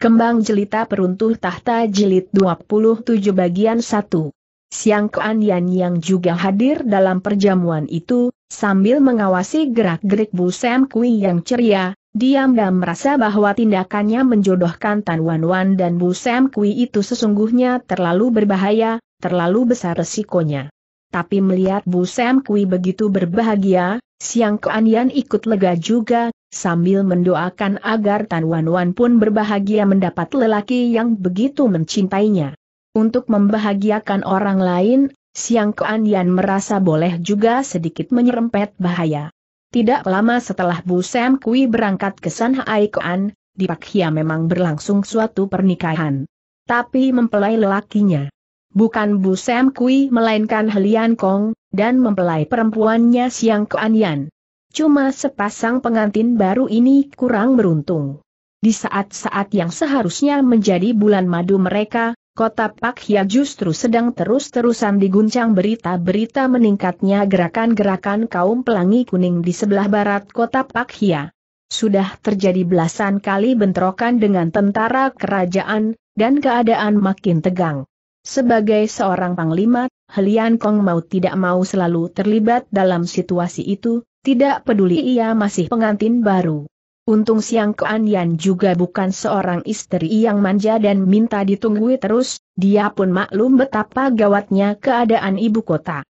Kembang Jelita Peruntuh Tahta Jilid 27 Bagian 1 Siang Kuan Yan yang juga hadir dalam perjamuan itu, sambil mengawasi gerak-gerik Bu Sam Kui yang ceria, diam-diam merasa bahwa tindakannya menjodohkan Tan Wan Wan dan Bu Sam Kui itu sesungguhnya terlalu berbahaya, terlalu besar resikonya. Tapi melihat Bu Sam Kui begitu berbahagia, Siang Anian ikut lega juga, sambil mendoakan agar Tan Wan Wan pun berbahagia mendapat lelaki yang begitu mencintainya. Untuk membahagiakan orang lain, Siang Anian merasa boleh juga sedikit menyerempet bahaya. Tidak lama setelah Bu Sam Kui berangkat ke San Hai Kuan, di Hia memang berlangsung suatu pernikahan. Tapi mempelai lelakinya bukan Bu Sam Kui melainkan Helian Kong, dan mempelai perempuannya Siang Yan. Cuma sepasang pengantin baru ini kurang beruntung. Di saat-saat yang seharusnya menjadi bulan madu mereka, kota Pak Hia justru sedang terus-terusan diguncang berita-berita meningkatnya gerakan-gerakan kaum pelangi kuning di sebelah barat kota Pak Hia. Sudah terjadi belasan kali bentrokan dengan tentara kerajaan, dan keadaan makin tegang. Sebagai seorang panglima, Helian Kong mau tidak mau selalu terlibat dalam situasi itu, tidak peduli ia masih pengantin baru. Untung Siang Kuan Yan juga bukan seorang istri yang manja dan minta ditunggu terus, dia pun maklum betapa gawatnya keadaan ibu kota.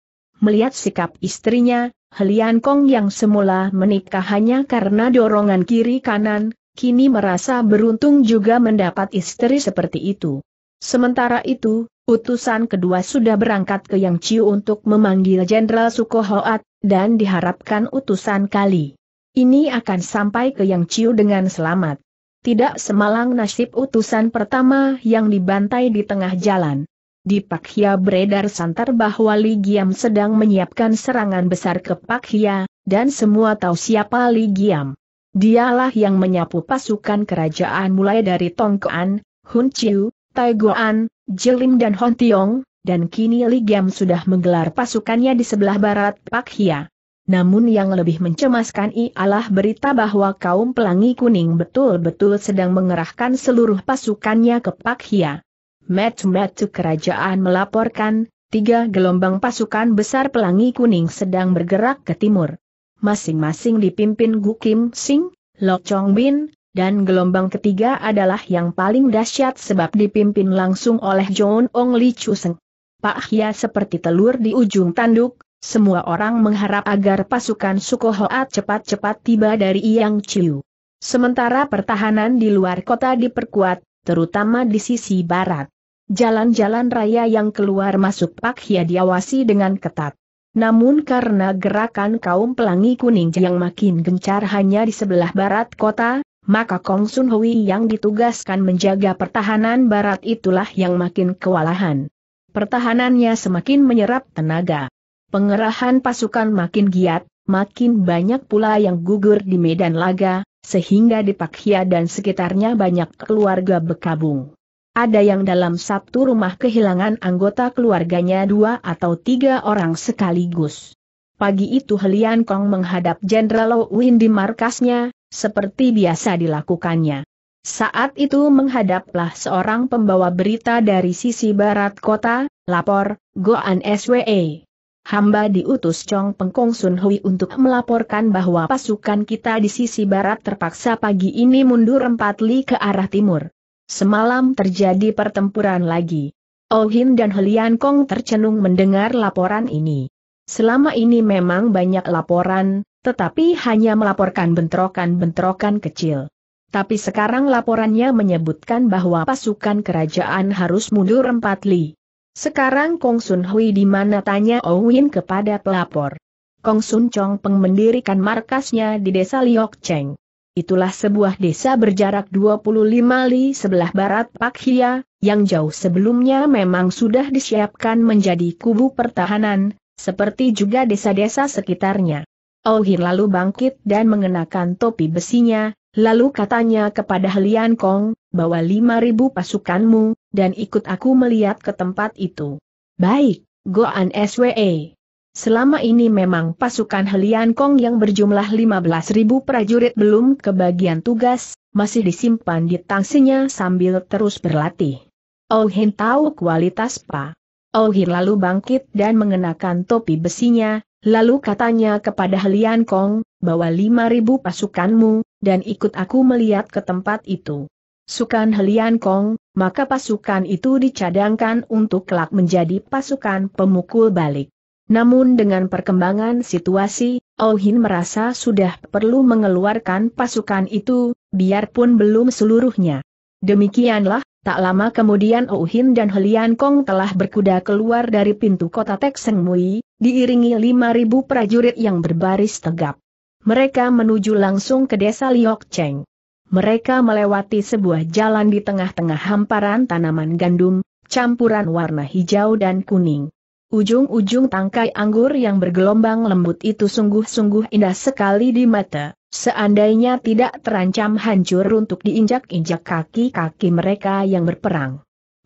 Melihat sikap istrinya, Helian Kong yang semula menikah hanya karena dorongan kiri kanan, kini merasa beruntung juga mendapat istri seperti itu. Sementara itu, Utusan kedua sudah berangkat ke Yang Ciu untuk memanggil Jenderal Sukohoat, dan diharapkan utusan kali. Ini akan sampai ke Yang Ciu dengan selamat. Tidak semalang nasib utusan pertama yang dibantai di tengah jalan. Di Hia beredar santar bahwa Li Giam sedang menyiapkan serangan besar ke Hia, dan semua tahu siapa Li Giam. Dialah yang menyapu pasukan kerajaan mulai dari Tongkoan, Hun Chiu, Taiguan, Jelim dan Tiong, dan kini Ligam sudah menggelar pasukannya di sebelah barat Pak Hia. Namun yang lebih mencemaskan ialah berita bahwa kaum pelangi kuning betul-betul sedang mengerahkan seluruh pasukannya ke Pak Hia. Metu-metu kerajaan melaporkan, tiga gelombang pasukan besar pelangi kuning sedang bergerak ke timur. Masing-masing dipimpin Gu Kim, Sing, Lo Chong Bin, dan gelombang ketiga adalah yang paling dahsyat sebab dipimpin langsung oleh John Ong Li Chuseng. Pak Hia seperti telur di ujung tanduk, semua orang mengharap agar pasukan Sukohoat cepat-cepat tiba dari Yang Chiu. Sementara pertahanan di luar kota diperkuat, terutama di sisi barat. Jalan-jalan raya yang keluar masuk Pak Hia diawasi dengan ketat. Namun karena gerakan kaum pelangi kuning yang makin gencar hanya di sebelah barat kota, maka Kong Sun Hui yang ditugaskan menjaga pertahanan barat itulah yang makin kewalahan. Pertahanannya semakin menyerap tenaga. Pengerahan pasukan makin giat, makin banyak pula yang gugur di medan laga, sehingga di Pakhia dan sekitarnya banyak keluarga berkabung. Ada yang dalam Sabtu rumah kehilangan anggota keluarganya dua atau tiga orang sekaligus. Pagi itu Helian Kong menghadap Jenderal Win di markasnya, seperti biasa dilakukannya. Saat itu menghadaplah seorang pembawa berita dari sisi barat kota, lapor, Goan SWE. Hamba diutus Chong Pengkong Sun Hui untuk melaporkan bahwa pasukan kita di sisi barat terpaksa pagi ini mundur empat li ke arah timur. Semalam terjadi pertempuran lagi. Oh Hin dan Helian Kong tercenung mendengar laporan ini. Selama ini memang banyak laporan, tetapi hanya melaporkan bentrokan-bentrokan kecil. Tapi sekarang laporannya menyebutkan bahwa pasukan kerajaan harus mundur empat li. Sekarang Kong Sun Hui di mana tanya Owen kepada pelapor. Kong Sun Chong Peng mendirikan markasnya di desa Liok Cheng. Itulah sebuah desa berjarak 25 li sebelah barat Pak Hia, yang jauh sebelumnya memang sudah disiapkan menjadi kubu pertahanan, seperti juga desa-desa sekitarnya. Ouhin lalu bangkit dan mengenakan topi besinya, lalu katanya kepada Helian Kong, bawa lima ribu pasukanmu, dan ikut aku melihat ke tempat itu. Baik, Goan SWE. Selama ini memang pasukan Helian Kong yang berjumlah belas ribu prajurit belum kebagian tugas, masih disimpan di tangsinya sambil terus berlatih. Ouhin tahu kualitas Pa. Ouhin lalu bangkit dan mengenakan topi besinya, Lalu katanya kepada Lian Kong, bawa lima pasukanmu, dan ikut aku melihat ke tempat itu. Sukan Lian Kong, maka pasukan itu dicadangkan untuk kelak menjadi pasukan pemukul balik. Namun dengan perkembangan situasi, Ohin merasa sudah perlu mengeluarkan pasukan itu, biarpun belum seluruhnya. Demikianlah, tak lama kemudian Ohin dan Helian Kong telah berkuda keluar dari pintu kota Tek Seng Mui, diiringi 5.000 prajurit yang berbaris tegap. Mereka menuju langsung ke desa Liok Cheng. Mereka melewati sebuah jalan di tengah-tengah hamparan tanaman gandum, campuran warna hijau dan kuning. Ujung-ujung tangkai anggur yang bergelombang lembut itu sungguh-sungguh indah sekali di mata, seandainya tidak terancam hancur untuk diinjak-injak kaki-kaki mereka yang berperang.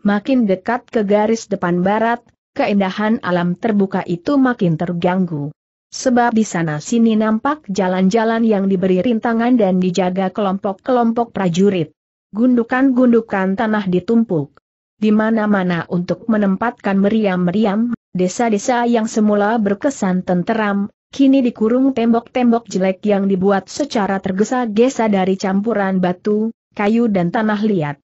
Makin dekat ke garis depan barat, keindahan alam terbuka itu makin terganggu. Sebab di sana-sini nampak jalan-jalan yang diberi rintangan dan dijaga kelompok-kelompok prajurit. Gundukan-gundukan tanah ditumpuk. Di mana-mana untuk menempatkan meriam-meriam, desa-desa yang semula berkesan tenteram, kini dikurung tembok-tembok jelek yang dibuat secara tergesa-gesa dari campuran batu, kayu dan tanah liat.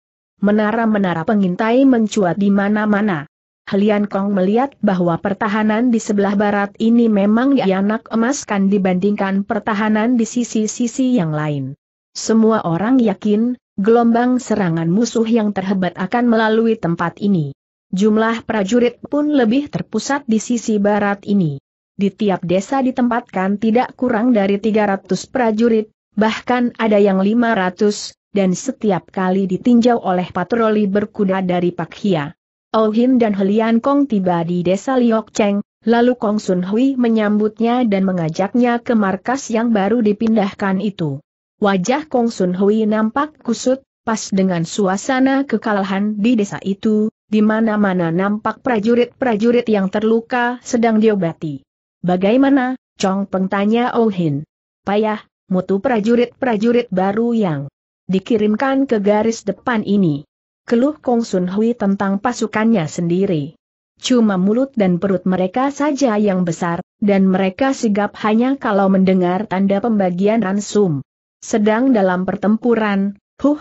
Menara-menara pengintai mencuat di mana-mana. Helian Kong melihat bahwa pertahanan di sebelah barat ini memang ya anak emaskan dibandingkan pertahanan di sisi-sisi yang lain. Semua orang yakin, gelombang serangan musuh yang terhebat akan melalui tempat ini. Jumlah prajurit pun lebih terpusat di sisi barat ini. Di tiap desa ditempatkan tidak kurang dari 300 prajurit, bahkan ada yang 500, dan setiap kali ditinjau oleh patroli berkuda dari Pakia. Ohin dan Helian Kong tiba di desa Liok Cheng, lalu Kong Sun Hui menyambutnya dan mengajaknya ke markas yang baru dipindahkan itu. Wajah Kong Sun Hui nampak kusut, pas dengan suasana kekalahan di desa itu, di mana-mana nampak prajurit-prajurit yang terluka sedang diobati. Bagaimana, Chong Peng tanya Oh Hin. Payah, mutu prajurit-prajurit baru yang dikirimkan ke garis depan ini keluh Kong Sun Hui tentang pasukannya sendiri. Cuma mulut dan perut mereka saja yang besar, dan mereka sigap hanya kalau mendengar tanda pembagian ransum. Sedang dalam pertempuran, huh,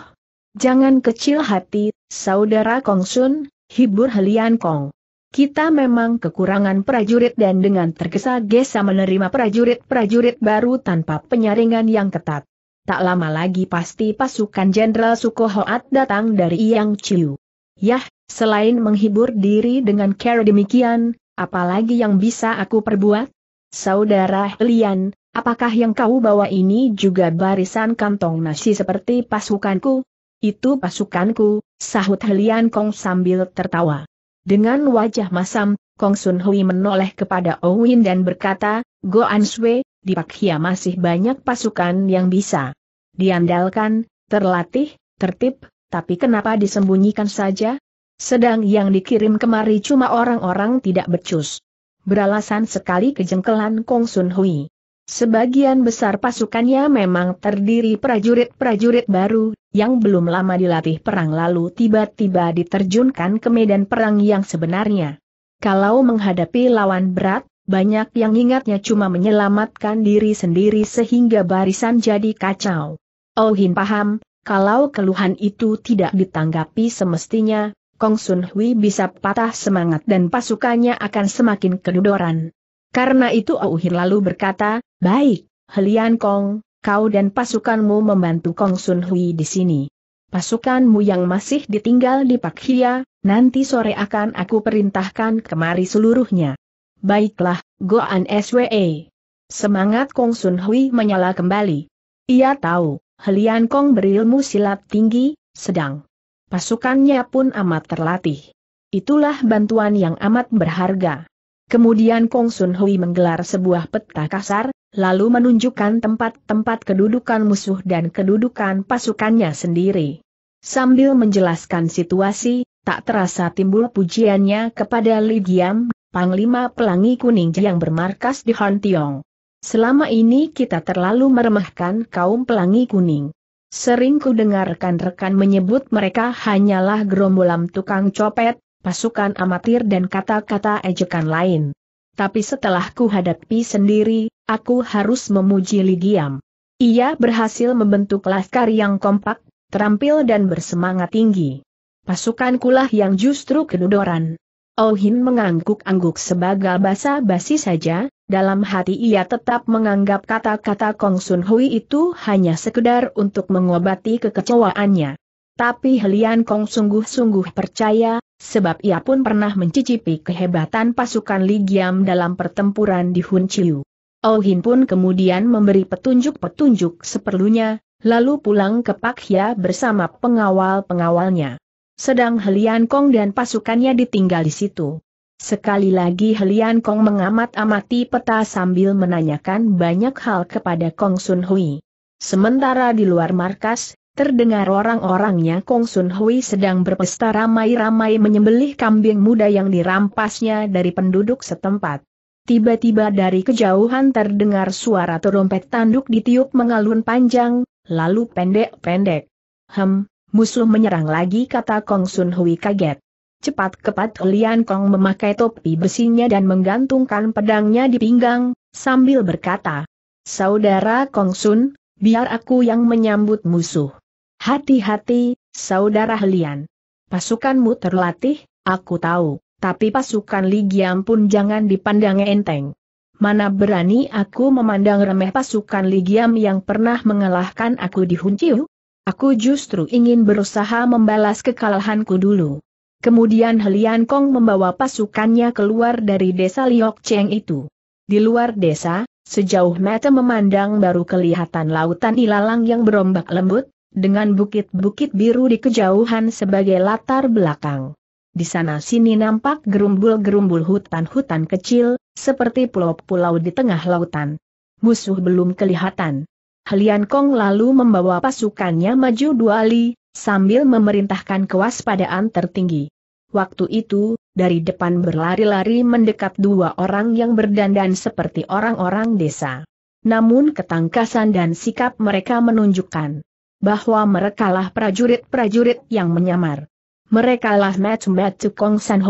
jangan kecil hati, saudara Kong Sun, hibur Helian Kong. Kita memang kekurangan prajurit dan dengan tergesa-gesa menerima prajurit-prajurit baru tanpa penyaringan yang ketat. Tak lama lagi pasti pasukan Jenderal Sukohoat datang dari Yang Chiu. Yah, selain menghibur diri dengan cara demikian, apalagi yang bisa aku perbuat? Saudara Lian, apakah yang kau bawa ini juga barisan kantong nasi seperti pasukanku? Itu pasukanku, sahut Lian Kong sambil tertawa. Dengan wajah masam, Kong Sun Hui menoleh kepada Owen dan berkata, Go Anshui, di Hia masih banyak pasukan yang bisa diandalkan, terlatih, tertib, tapi kenapa disembunyikan saja? Sedang yang dikirim kemari cuma orang-orang tidak becus. Beralasan sekali kejengkelan Kong Sun Hui. Sebagian besar pasukannya memang terdiri prajurit-prajurit baru, yang belum lama dilatih perang lalu tiba-tiba diterjunkan ke medan perang yang sebenarnya. Kalau menghadapi lawan berat, banyak yang ingatnya cuma menyelamatkan diri sendiri sehingga barisan jadi kacau. Oh Hin paham, kalau keluhan itu tidak ditanggapi semestinya, Kong Sun Hui bisa patah semangat dan pasukannya akan semakin kedudoran. Karena itu Oh Hin lalu berkata, baik, Helian Kong, kau dan pasukanmu membantu Kong Sun Hui di sini. Pasukanmu yang masih ditinggal di Pak Hia, nanti sore akan aku perintahkan kemari seluruhnya. Baiklah, Goan SWE. Semangat Kong Sun Hui menyala kembali. Ia tahu, Helian Kong berilmu silat tinggi, sedang. Pasukannya pun amat terlatih. Itulah bantuan yang amat berharga. Kemudian Kong Sun Hui menggelar sebuah peta kasar, lalu menunjukkan tempat-tempat kedudukan musuh dan kedudukan pasukannya sendiri. Sambil menjelaskan situasi, tak terasa timbul pujiannya kepada Li Giam Panglima Pelangi Kuning yang bermarkas di Hontiong. Selama ini kita terlalu meremehkan kaum Pelangi Kuning. Sering ku dengarkan rekan menyebut mereka hanyalah gerombolan tukang copet, pasukan amatir dan kata-kata ejekan lain. Tapi setelah ku hadapi sendiri, aku harus memuji Ligiam. Ia berhasil membentuk laskar yang kompak, terampil dan bersemangat tinggi. Pasukan kulah yang justru kedodoran, Oh mengangguk-angguk sebagai basa-basi saja, dalam hati ia tetap menganggap kata-kata Kong Sun Hui itu hanya sekedar untuk mengobati kekecewaannya. Tapi Helian Kong sungguh-sungguh percaya, sebab ia pun pernah mencicipi kehebatan pasukan Li Giam dalam pertempuran di Hun Chiu. Oh pun kemudian memberi petunjuk-petunjuk seperlunya, lalu pulang ke Pakya bersama pengawal-pengawalnya sedang Helian Kong dan pasukannya ditinggal di situ. Sekali lagi Helian Kong mengamat-amati peta sambil menanyakan banyak hal kepada Kong Sun Hui. Sementara di luar markas, Terdengar orang-orangnya Kong Sun Hui sedang berpesta ramai-ramai menyembelih kambing muda yang dirampasnya dari penduduk setempat. Tiba-tiba dari kejauhan terdengar suara terompet tanduk ditiup mengalun panjang, lalu pendek-pendek. Hem, Musuh menyerang lagi kata Kong Sun Hui kaget. Cepat kepat Lian Kong memakai topi besinya dan menggantungkan pedangnya di pinggang, sambil berkata, Saudara Kong Sun, biar aku yang menyambut musuh. Hati-hati, saudara Lian. Pasukanmu terlatih, aku tahu, tapi pasukan Ligiam pun jangan dipandang enteng. Mana berani aku memandang remeh pasukan Ligiam yang pernah mengalahkan aku di Hunciu? Aku justru ingin berusaha membalas kekalahanku dulu. Kemudian Helian Kong membawa pasukannya keluar dari desa Liok Cheng itu. Di luar desa, sejauh mata memandang baru kelihatan lautan ilalang yang berombak lembut, dengan bukit-bukit biru di kejauhan sebagai latar belakang. Di sana sini nampak gerumbul-gerumbul hutan-hutan kecil, seperti pulau-pulau di tengah lautan. Musuh belum kelihatan. Helian Kong lalu membawa pasukannya maju dua li, sambil memerintahkan kewaspadaan tertinggi. Waktu itu, dari depan berlari-lari mendekat dua orang yang berdandan seperti orang-orang desa. Namun ketangkasan dan sikap mereka menunjukkan bahwa merekalah prajurit-prajurit yang menyamar. Merekalah Matsu-Matsu Kong San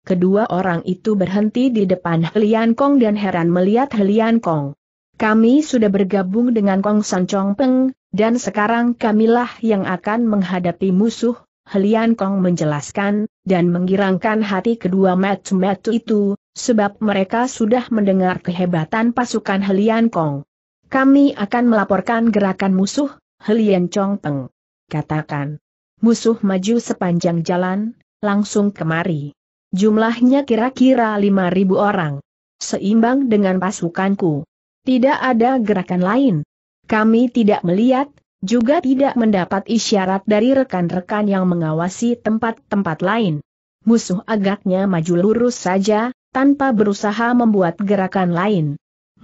Kedua orang itu berhenti di depan Helian Kong dan heran melihat Helian Kong. Kami sudah bergabung dengan Kong San Chong Peng, dan sekarang kamilah yang akan menghadapi musuh, Helian Kong menjelaskan, dan menggirangkan hati kedua metu-metu itu, sebab mereka sudah mendengar kehebatan pasukan Helian Kong. Kami akan melaporkan gerakan musuh, Helian Chong Peng. Katakan. Musuh maju sepanjang jalan, langsung kemari. Jumlahnya kira-kira 5.000 orang. Seimbang dengan pasukanku. Tidak ada gerakan lain. Kami tidak melihat, juga tidak mendapat isyarat dari rekan-rekan yang mengawasi tempat-tempat lain. Musuh agaknya maju lurus saja, tanpa berusaha membuat gerakan lain.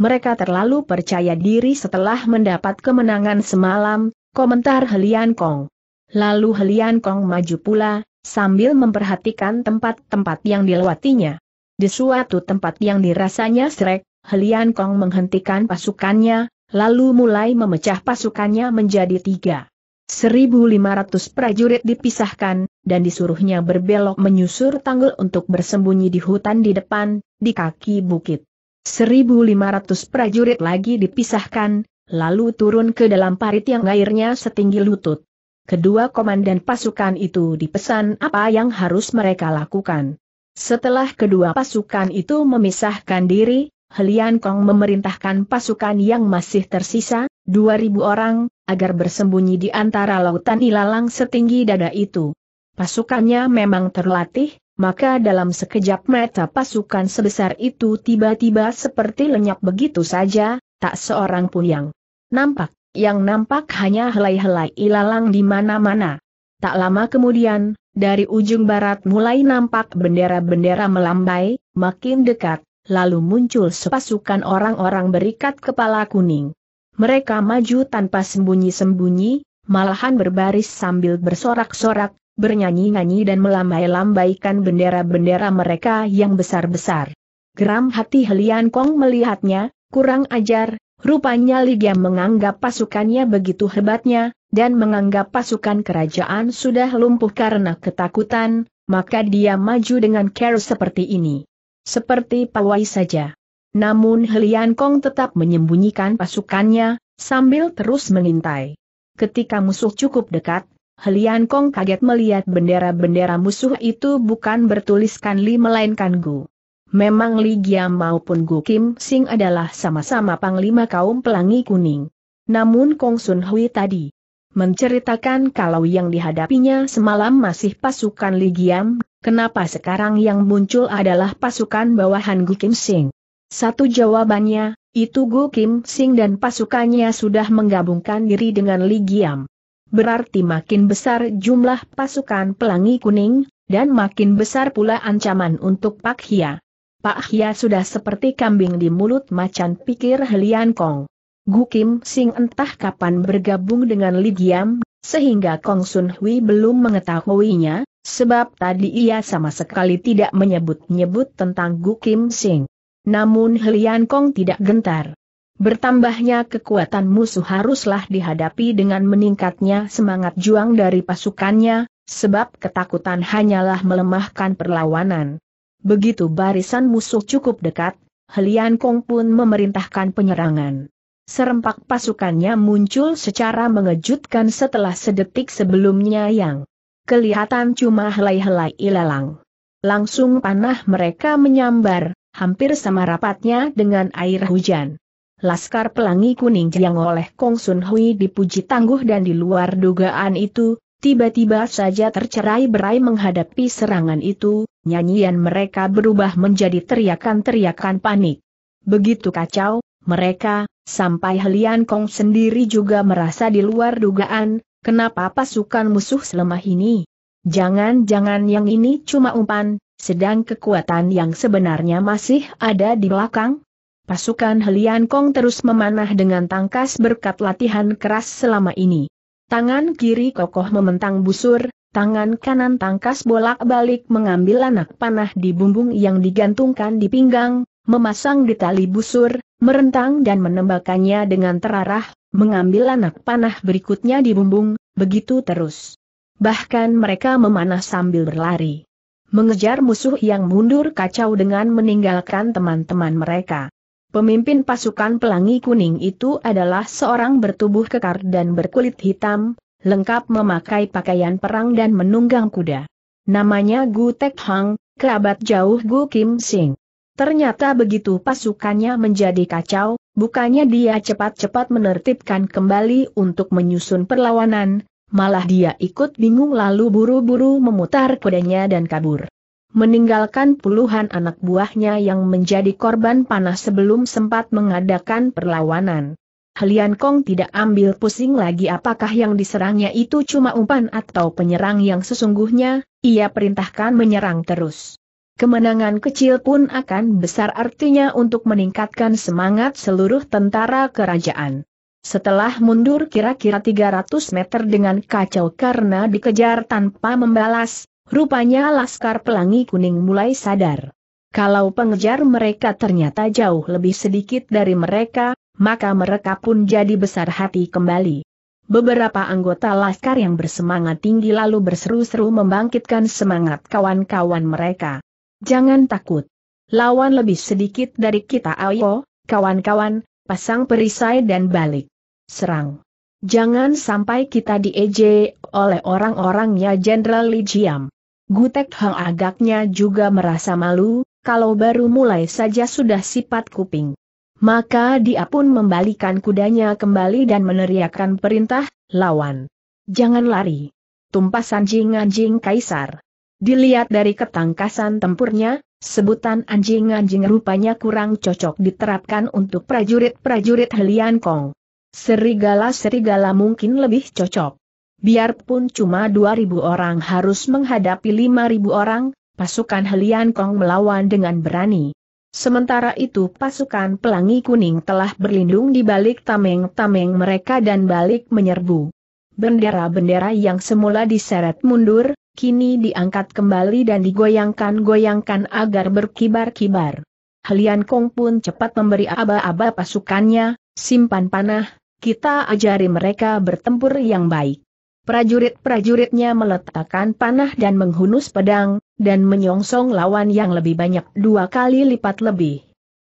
Mereka terlalu percaya diri setelah mendapat kemenangan semalam, komentar Helian Kong. Lalu Helian Kong maju pula, sambil memperhatikan tempat-tempat yang dilewatinya. Di suatu tempat yang dirasanya srek, Helian Kong menghentikan pasukannya, lalu mulai memecah pasukannya menjadi tiga. 1.500 prajurit dipisahkan, dan disuruhnya berbelok menyusur tanggul untuk bersembunyi di hutan di depan, di kaki bukit. 1.500 prajurit lagi dipisahkan, lalu turun ke dalam parit yang airnya setinggi lutut. Kedua komandan pasukan itu dipesan apa yang harus mereka lakukan. Setelah kedua pasukan itu memisahkan diri, Helian Kong memerintahkan pasukan yang masih tersisa, 2.000 orang, agar bersembunyi di antara lautan ilalang setinggi dada itu. Pasukannya memang terlatih, maka dalam sekejap mata pasukan sebesar itu tiba-tiba seperti lenyap begitu saja, tak seorang pun yang nampak. Yang nampak hanya helai-helai ilalang di mana-mana. Tak lama kemudian, dari ujung barat mulai nampak bendera-bendera melambai, makin dekat, lalu muncul sepasukan orang-orang berikat kepala kuning. Mereka maju tanpa sembunyi-sembunyi, malahan berbaris sambil bersorak-sorak, bernyanyi-nyanyi dan melambai-lambaikan bendera-bendera mereka yang besar-besar. Geram hati Helian Kong melihatnya, kurang ajar, rupanya Ligia menganggap pasukannya begitu hebatnya, dan menganggap pasukan kerajaan sudah lumpuh karena ketakutan, maka dia maju dengan care seperti ini seperti pawai saja. Namun Helian Kong tetap menyembunyikan pasukannya, sambil terus mengintai. Ketika musuh cukup dekat, Helian Kong kaget melihat bendera-bendera musuh itu bukan bertuliskan Li melainkan Gu. Memang Li Giam maupun Gu Kim Sing adalah sama-sama panglima kaum pelangi kuning. Namun Kong Sun Hui tadi menceritakan kalau yang dihadapinya semalam masih pasukan Li Giam, Kenapa sekarang yang muncul adalah pasukan bawahan Gu Kim Sing? Satu jawabannya, itu Gu Kim Sing dan pasukannya sudah menggabungkan diri dengan Li Giam. Berarti makin besar jumlah pasukan pelangi kuning, dan makin besar pula ancaman untuk Pak Hia. Pak Hia sudah seperti kambing di mulut macan pikir Helian Kong. Gu Kim Sing entah kapan bergabung dengan Li Giam, sehingga Kong Sun Hui belum mengetahuinya, Sebab tadi ia sama sekali tidak menyebut-nyebut tentang Gu Kim Sing. Namun Helian Kong tidak gentar. Bertambahnya kekuatan musuh haruslah dihadapi dengan meningkatnya semangat juang dari pasukannya, sebab ketakutan hanyalah melemahkan perlawanan. Begitu barisan musuh cukup dekat, Helian Kong pun memerintahkan penyerangan. Serempak pasukannya muncul secara mengejutkan setelah sedetik sebelumnya yang kelihatan cuma helai-helai ilalang. Langsung panah mereka menyambar, hampir sama rapatnya dengan air hujan. Laskar Pelangi Kuning yang oleh Kong Sun Hui dipuji tangguh dan di luar dugaan itu, tiba-tiba saja tercerai berai menghadapi serangan itu, nyanyian mereka berubah menjadi teriakan-teriakan panik. Begitu kacau, mereka, sampai Helian Kong sendiri juga merasa di luar dugaan, Kenapa pasukan musuh selemah ini? Jangan-jangan yang ini cuma umpan, sedang kekuatan yang sebenarnya masih ada di belakang? Pasukan Helian Kong terus memanah dengan tangkas berkat latihan keras selama ini. Tangan kiri kokoh mementang busur, tangan kanan tangkas bolak-balik mengambil anak panah di bumbung yang digantungkan di pinggang, memasang di tali busur, merentang dan menembakkannya dengan terarah, mengambil anak panah berikutnya di bumbung, Begitu terus. Bahkan mereka memanah sambil berlari. Mengejar musuh yang mundur kacau dengan meninggalkan teman-teman mereka. Pemimpin pasukan pelangi kuning itu adalah seorang bertubuh kekar dan berkulit hitam, lengkap memakai pakaian perang dan menunggang kuda. Namanya Gu Tek Hang, kerabat jauh Gu Kim Sing. Ternyata begitu pasukannya menjadi kacau, Bukannya dia cepat-cepat menertibkan kembali untuk menyusun perlawanan, malah dia ikut bingung lalu buru-buru memutar kudanya dan kabur. Meninggalkan puluhan anak buahnya yang menjadi korban panas sebelum sempat mengadakan perlawanan. Helian Kong tidak ambil pusing lagi apakah yang diserangnya itu cuma umpan atau penyerang yang sesungguhnya, ia perintahkan menyerang terus. Kemenangan kecil pun akan besar artinya untuk meningkatkan semangat seluruh tentara kerajaan. Setelah mundur kira-kira 300 meter dengan kacau karena dikejar tanpa membalas, rupanya Laskar Pelangi Kuning mulai sadar. Kalau pengejar mereka ternyata jauh lebih sedikit dari mereka, maka mereka pun jadi besar hati kembali. Beberapa anggota Laskar yang bersemangat tinggi lalu berseru-seru membangkitkan semangat kawan-kawan mereka. Jangan takut. Lawan lebih sedikit dari kita ayo, kawan-kawan, pasang perisai dan balik. Serang. Jangan sampai kita dieje oleh orang-orangnya Jenderal Li Jiam. Gutek Hang agaknya juga merasa malu, kalau baru mulai saja sudah sifat kuping. Maka dia pun membalikan kudanya kembali dan meneriakkan perintah, lawan. Jangan lari. Tumpas anjing-anjing kaisar. Dilihat dari ketangkasan tempurnya, sebutan anjing-anjing rupanya kurang cocok diterapkan untuk prajurit-prajurit Helian Kong. Serigala-serigala mungkin lebih cocok. Biarpun cuma 2.000 orang harus menghadapi 5.000 orang, pasukan Helian Kong melawan dengan berani. Sementara itu pasukan pelangi kuning telah berlindung di balik tameng-tameng mereka dan balik menyerbu. Bendera-bendera yang semula diseret mundur, kini diangkat kembali dan digoyangkan-goyangkan agar berkibar-kibar. Helian Kong pun cepat memberi aba-aba pasukannya, simpan panah, kita ajari mereka bertempur yang baik. Prajurit-prajuritnya meletakkan panah dan menghunus pedang, dan menyongsong lawan yang lebih banyak dua kali lipat lebih.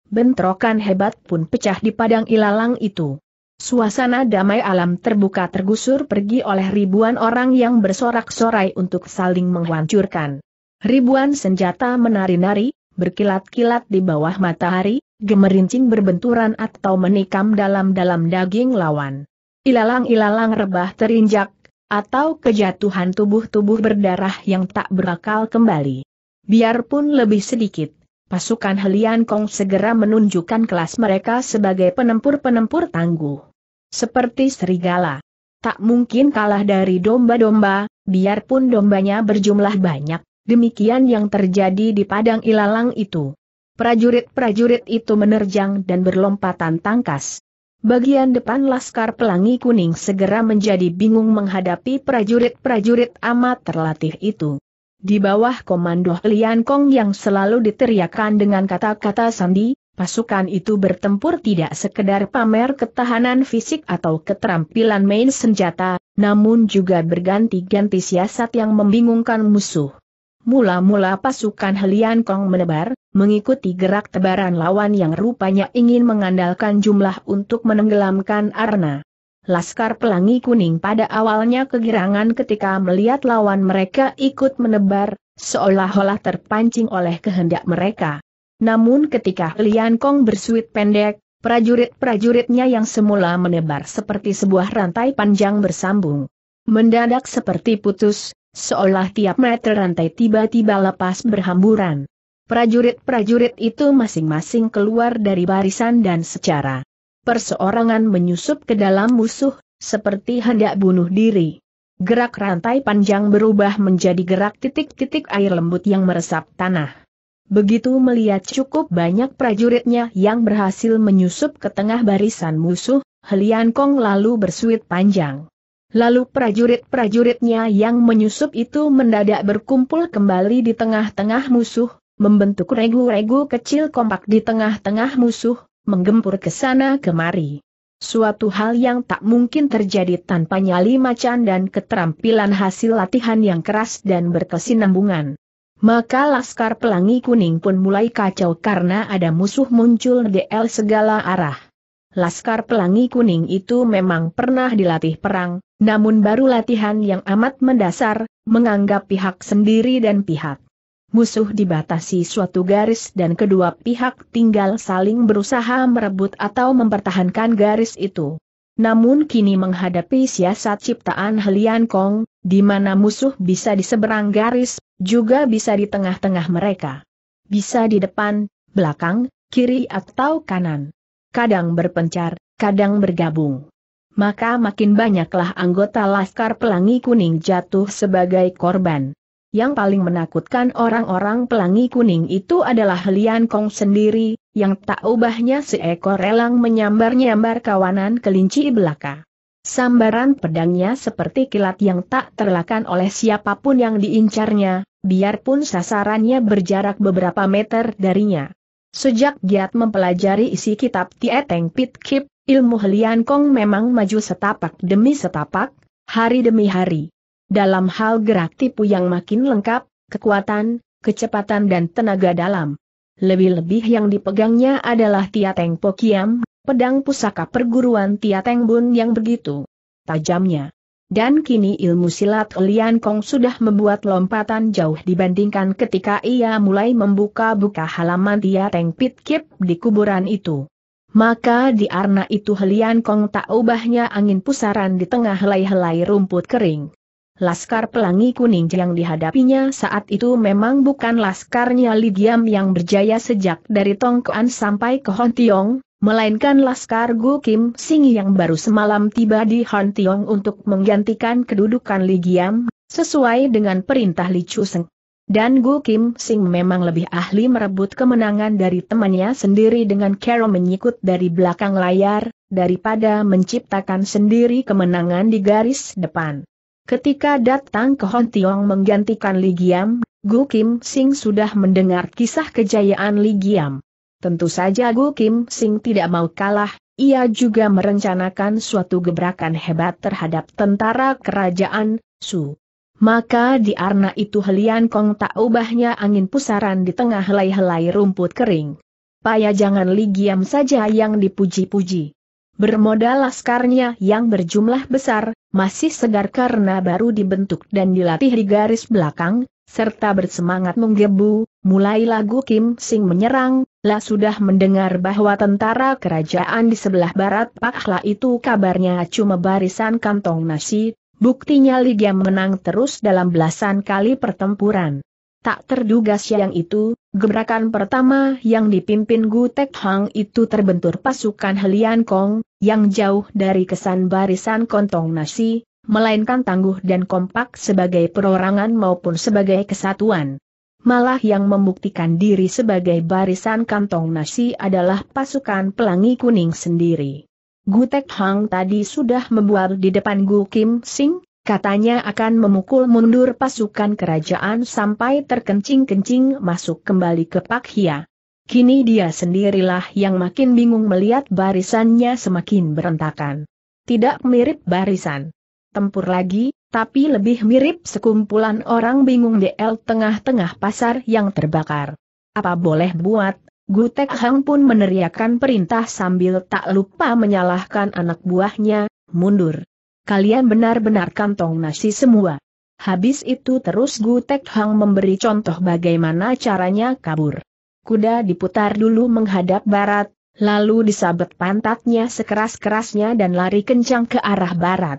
Bentrokan hebat pun pecah di padang ilalang itu. Suasana damai alam terbuka tergusur pergi oleh ribuan orang yang bersorak-sorai untuk saling menghancurkan. Ribuan senjata menari-nari, berkilat-kilat di bawah matahari, gemerincing berbenturan atau menikam dalam-dalam daging lawan. Ilalang-ilalang rebah terinjak, atau kejatuhan tubuh-tubuh berdarah yang tak berakal kembali. Biarpun lebih sedikit, pasukan Helian Kong segera menunjukkan kelas mereka sebagai penempur-penempur tangguh. Seperti serigala. Tak mungkin kalah dari domba-domba, biarpun dombanya berjumlah banyak, demikian yang terjadi di padang ilalang itu. Prajurit-prajurit itu menerjang dan berlompatan tangkas. Bagian depan Laskar Pelangi Kuning segera menjadi bingung menghadapi prajurit-prajurit amat terlatih itu. Di bawah komando Lian Kong yang selalu diteriakkan dengan kata-kata sandi, Pasukan itu bertempur tidak sekedar pamer ketahanan fisik atau keterampilan main senjata, namun juga berganti-ganti siasat yang membingungkan musuh. Mula-mula pasukan Helian Kong menebar, mengikuti gerak tebaran lawan yang rupanya ingin mengandalkan jumlah untuk menenggelamkan Arna. Laskar Pelangi Kuning pada awalnya kegirangan ketika melihat lawan mereka ikut menebar, seolah-olah terpancing oleh kehendak mereka. Namun ketika Lian Kong bersuit pendek, prajurit-prajuritnya yang semula menebar seperti sebuah rantai panjang bersambung. Mendadak seperti putus, seolah tiap meter rantai tiba-tiba lepas berhamburan. Prajurit-prajurit itu masing-masing keluar dari barisan dan secara perseorangan menyusup ke dalam musuh, seperti hendak bunuh diri. Gerak rantai panjang berubah menjadi gerak titik-titik air lembut yang meresap tanah. Begitu melihat cukup banyak prajuritnya yang berhasil menyusup ke tengah barisan musuh, Helian Kong lalu bersuit panjang. Lalu prajurit-prajuritnya yang menyusup itu mendadak berkumpul kembali di tengah-tengah musuh, membentuk regu-regu kecil kompak di tengah-tengah musuh, menggempur ke sana kemari. Suatu hal yang tak mungkin terjadi tanpa nyali macan dan keterampilan hasil latihan yang keras dan berkesinambungan. Maka Laskar Pelangi Kuning pun mulai kacau karena ada musuh muncul di el segala arah. Laskar Pelangi Kuning itu memang pernah dilatih perang, namun baru latihan yang amat mendasar, menganggap pihak sendiri dan pihak musuh dibatasi suatu garis dan kedua pihak tinggal saling berusaha merebut atau mempertahankan garis itu. Namun kini menghadapi siasat ciptaan Helian Kong, di mana musuh bisa di seberang garis, juga bisa di tengah-tengah mereka. Bisa di depan, belakang, kiri atau kanan. Kadang berpencar, kadang bergabung. Maka makin banyaklah anggota Laskar Pelangi Kuning jatuh sebagai korban. Yang paling menakutkan orang-orang pelangi kuning itu adalah Lian Kong sendiri, yang tak ubahnya seekor elang menyambar-nyambar kawanan kelinci belaka. Sambaran pedangnya seperti kilat yang tak terlakan oleh siapapun yang diincarnya, biarpun sasarannya berjarak beberapa meter darinya. Sejak giat mempelajari isi kitab Tieteng Pit Kip, ilmu Lian Kong memang maju setapak demi setapak, hari demi hari dalam hal gerak tipu yang makin lengkap, kekuatan, kecepatan dan tenaga dalam. Lebih-lebih yang dipegangnya adalah Tiateng Pokiam, pedang pusaka perguruan Tiateng Bun yang begitu tajamnya. Dan kini ilmu silat Lian Kong sudah membuat lompatan jauh dibandingkan ketika ia mulai membuka-buka halaman Tiateng Pit Kip di kuburan itu. Maka di arna itu Lian Kong tak ubahnya angin pusaran di tengah helai-helai rumput kering. Laskar Pelangi Kuning yang dihadapinya saat itu memang bukan laskarnya Lidiam yang berjaya sejak dari Tongkuan sampai ke Hontiong, melainkan Laskar Gu Kim Sing yang baru semalam tiba di Hontiong untuk menggantikan kedudukan Lidiam, sesuai dengan perintah Li Chuseng. Dan Gu Kim Sing memang lebih ahli merebut kemenangan dari temannya sendiri dengan cara menyikut dari belakang layar, daripada menciptakan sendiri kemenangan di garis depan. Ketika datang ke Hon Tiong menggantikan Li Giam, Gu Kim Sing sudah mendengar kisah kejayaan Li Giam. Tentu saja Gu Kim Sing tidak mau kalah, ia juga merencanakan suatu gebrakan hebat terhadap tentara kerajaan, Su. Maka di arna itu Helian Kong tak ubahnya angin pusaran di tengah helai-helai rumput kering. Paya jangan Li Giam saja yang dipuji-puji. Bermodal laskarnya yang berjumlah besar, masih segar karena baru dibentuk dan dilatih di garis belakang, serta bersemangat menggebu, mulai lagu Kim Sing menyerang, lah sudah mendengar bahwa tentara kerajaan di sebelah barat Hla itu kabarnya cuma barisan kantong nasi, buktinya Ligia menang terus dalam belasan kali pertempuran. Tak terduga siang itu, gebrakan pertama yang dipimpin Gu Tek Hang itu terbentur pasukan Helian Kong, yang jauh dari kesan barisan kontong nasi, melainkan tangguh dan kompak sebagai perorangan maupun sebagai kesatuan. Malah yang membuktikan diri sebagai barisan kantong nasi adalah pasukan pelangi kuning sendiri. Gu Tek Hang tadi sudah membuat di depan Gu Kim Sing, Katanya akan memukul mundur pasukan kerajaan sampai terkencing-kencing masuk kembali ke Pakhia. Kini dia sendirilah yang makin bingung melihat barisannya semakin berantakan. Tidak mirip barisan. Tempur lagi, tapi lebih mirip sekumpulan orang bingung di el tengah-tengah pasar yang terbakar. Apa boleh buat, Gutek Hang pun meneriakkan perintah sambil tak lupa menyalahkan anak buahnya, mundur kalian benar-benar kantong nasi semua. Habis itu terus Gu Tek Hang memberi contoh bagaimana caranya kabur. Kuda diputar dulu menghadap barat, lalu disabet pantatnya sekeras-kerasnya dan lari kencang ke arah barat.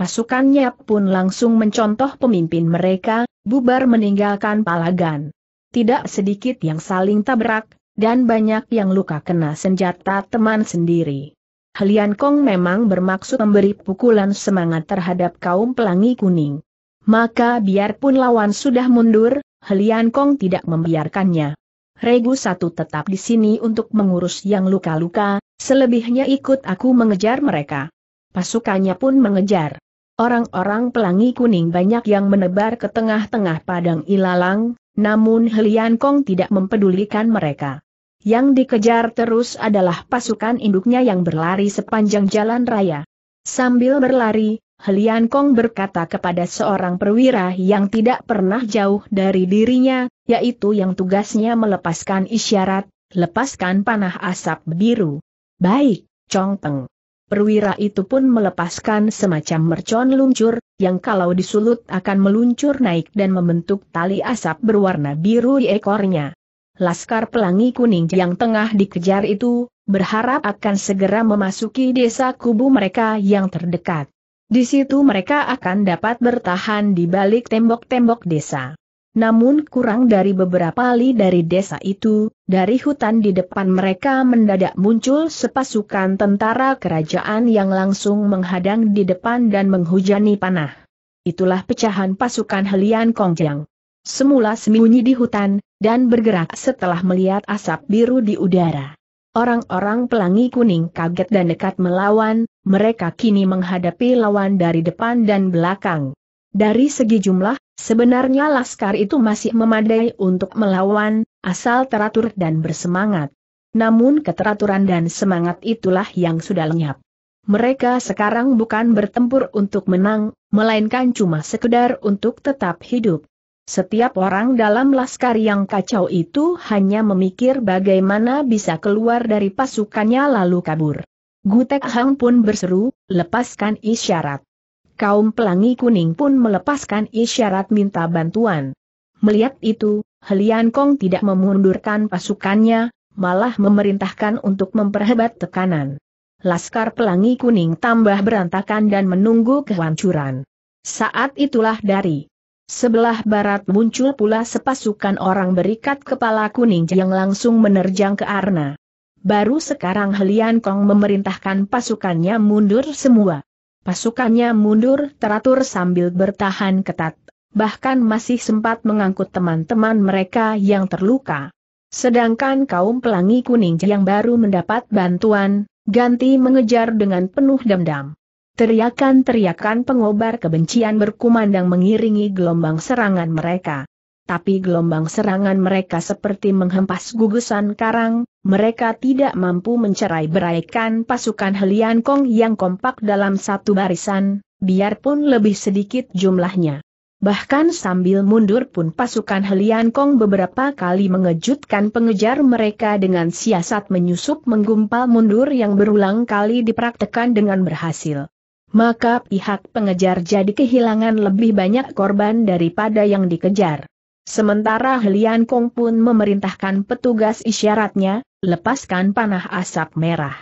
Pasukannya pun langsung mencontoh pemimpin mereka, bubar meninggalkan palagan. Tidak sedikit yang saling tabrak, dan banyak yang luka kena senjata teman sendiri. Helian Kong memang bermaksud memberi pukulan semangat terhadap kaum pelangi kuning. Maka biarpun lawan sudah mundur, Helian Kong tidak membiarkannya. Regu satu tetap di sini untuk mengurus yang luka-luka, selebihnya ikut aku mengejar mereka. Pasukannya pun mengejar. Orang-orang pelangi kuning banyak yang menebar ke tengah-tengah padang ilalang, namun Helian Kong tidak mempedulikan mereka. Yang dikejar terus adalah pasukan induknya yang berlari sepanjang jalan raya. Sambil berlari, Helian Kong berkata kepada seorang perwira yang tidak pernah jauh dari dirinya, yaitu yang tugasnya melepaskan isyarat, lepaskan panah asap biru. Baik, Chong Peng. Perwira itu pun melepaskan semacam mercon luncur, yang kalau disulut akan meluncur naik dan membentuk tali asap berwarna biru di ekornya. Laskar Pelangi Kuning yang tengah dikejar itu, berharap akan segera memasuki desa kubu mereka yang terdekat. Di situ mereka akan dapat bertahan di balik tembok-tembok desa. Namun kurang dari beberapa li dari desa itu, dari hutan di depan mereka mendadak muncul sepasukan tentara kerajaan yang langsung menghadang di depan dan menghujani panah. Itulah pecahan pasukan Helian Kongjang. Semula sembunyi di hutan, dan bergerak setelah melihat asap biru di udara. Orang-orang pelangi kuning kaget dan dekat melawan, mereka kini menghadapi lawan dari depan dan belakang. Dari segi jumlah, sebenarnya laskar itu masih memadai untuk melawan, asal teratur dan bersemangat. Namun keteraturan dan semangat itulah yang sudah lenyap. Mereka sekarang bukan bertempur untuk menang, melainkan cuma sekedar untuk tetap hidup. Setiap orang dalam laskar yang kacau itu hanya memikir bagaimana bisa keluar dari pasukannya lalu kabur. Gutek Hang pun berseru, lepaskan isyarat. Kaum pelangi kuning pun melepaskan isyarat minta bantuan. Melihat itu, Helian Kong tidak memundurkan pasukannya, malah memerintahkan untuk memperhebat tekanan. Laskar pelangi kuning tambah berantakan dan menunggu kehancuran. Saat itulah dari Sebelah barat muncul pula sepasukan orang berikat kepala kuning yang langsung menerjang ke Arna. Baru sekarang Helian Kong memerintahkan pasukannya mundur semua. Pasukannya mundur teratur sambil bertahan ketat, bahkan masih sempat mengangkut teman-teman mereka yang terluka. Sedangkan kaum pelangi kuning yang baru mendapat bantuan, ganti mengejar dengan penuh dendam. Teriakan-teriakan pengobar kebencian berkumandang mengiringi gelombang serangan mereka. Tapi gelombang serangan mereka seperti menghempas gugusan karang, mereka tidak mampu mencerai beraikan pasukan Helian Kong yang kompak dalam satu barisan, biarpun lebih sedikit jumlahnya. Bahkan sambil mundur pun pasukan Helian Kong beberapa kali mengejutkan pengejar mereka dengan siasat menyusup menggumpal mundur yang berulang kali dipraktekan dengan berhasil maka pihak pengejar jadi kehilangan lebih banyak korban daripada yang dikejar. Sementara Helian Kong pun memerintahkan petugas isyaratnya, lepaskan panah asap merah.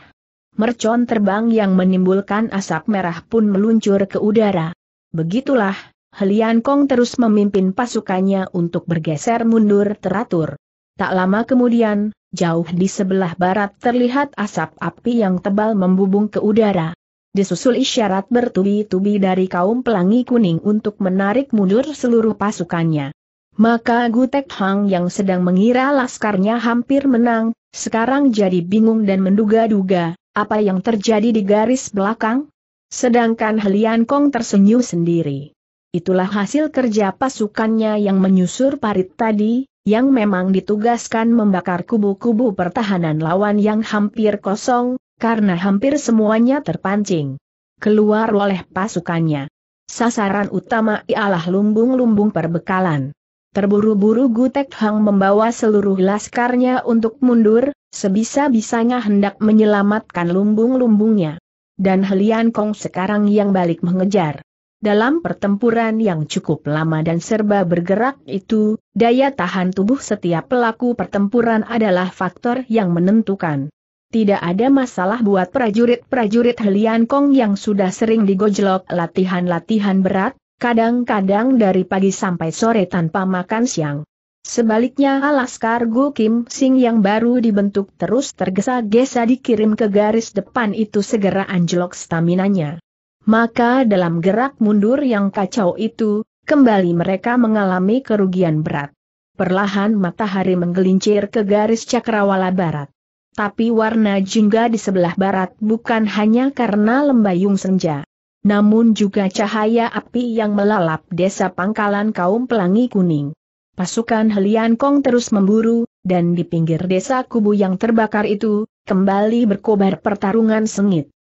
Mercon terbang yang menimbulkan asap merah pun meluncur ke udara. Begitulah, Helian Kong terus memimpin pasukannya untuk bergeser mundur teratur. Tak lama kemudian, jauh di sebelah barat terlihat asap api yang tebal membubung ke udara disusul isyarat bertubi-tubi dari kaum pelangi kuning untuk menarik mundur seluruh pasukannya. Maka Gutek Hang yang sedang mengira laskarnya hampir menang, sekarang jadi bingung dan menduga-duga, apa yang terjadi di garis belakang? Sedangkan Helian Kong tersenyum sendiri. Itulah hasil kerja pasukannya yang menyusur parit tadi, yang memang ditugaskan membakar kubu-kubu pertahanan lawan yang hampir kosong, karena hampir semuanya terpancing. Keluar oleh pasukannya. Sasaran utama ialah lumbung-lumbung perbekalan. Terburu-buru Gutek Hang membawa seluruh laskarnya untuk mundur, sebisa-bisanya hendak menyelamatkan lumbung-lumbungnya. Dan Helian Kong sekarang yang balik mengejar. Dalam pertempuran yang cukup lama dan serba bergerak itu, daya tahan tubuh setiap pelaku pertempuran adalah faktor yang menentukan. Tidak ada masalah buat prajurit-prajurit Helian Kong yang sudah sering digojlok latihan-latihan berat, kadang-kadang dari pagi sampai sore tanpa makan siang. Sebaliknya Alaskar Gu Kim Sing yang baru dibentuk terus tergesa-gesa dikirim ke garis depan itu segera anjlok staminanya. Maka dalam gerak mundur yang kacau itu, kembali mereka mengalami kerugian berat. Perlahan matahari menggelincir ke garis cakrawala barat tapi warna jingga di sebelah barat bukan hanya karena lembayung senja. Namun juga cahaya api yang melalap desa pangkalan kaum pelangi kuning. Pasukan Helian Kong terus memburu, dan di pinggir desa kubu yang terbakar itu, kembali berkobar pertarungan sengit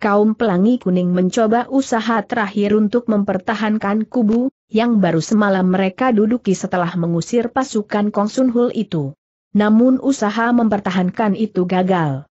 kaum pelangi kuning mencoba usaha terakhir untuk mempertahankan kubu, yang baru semalam mereka duduki setelah mengusir pasukan Kong Sun Hul itu. Namun usaha mempertahankan itu gagal.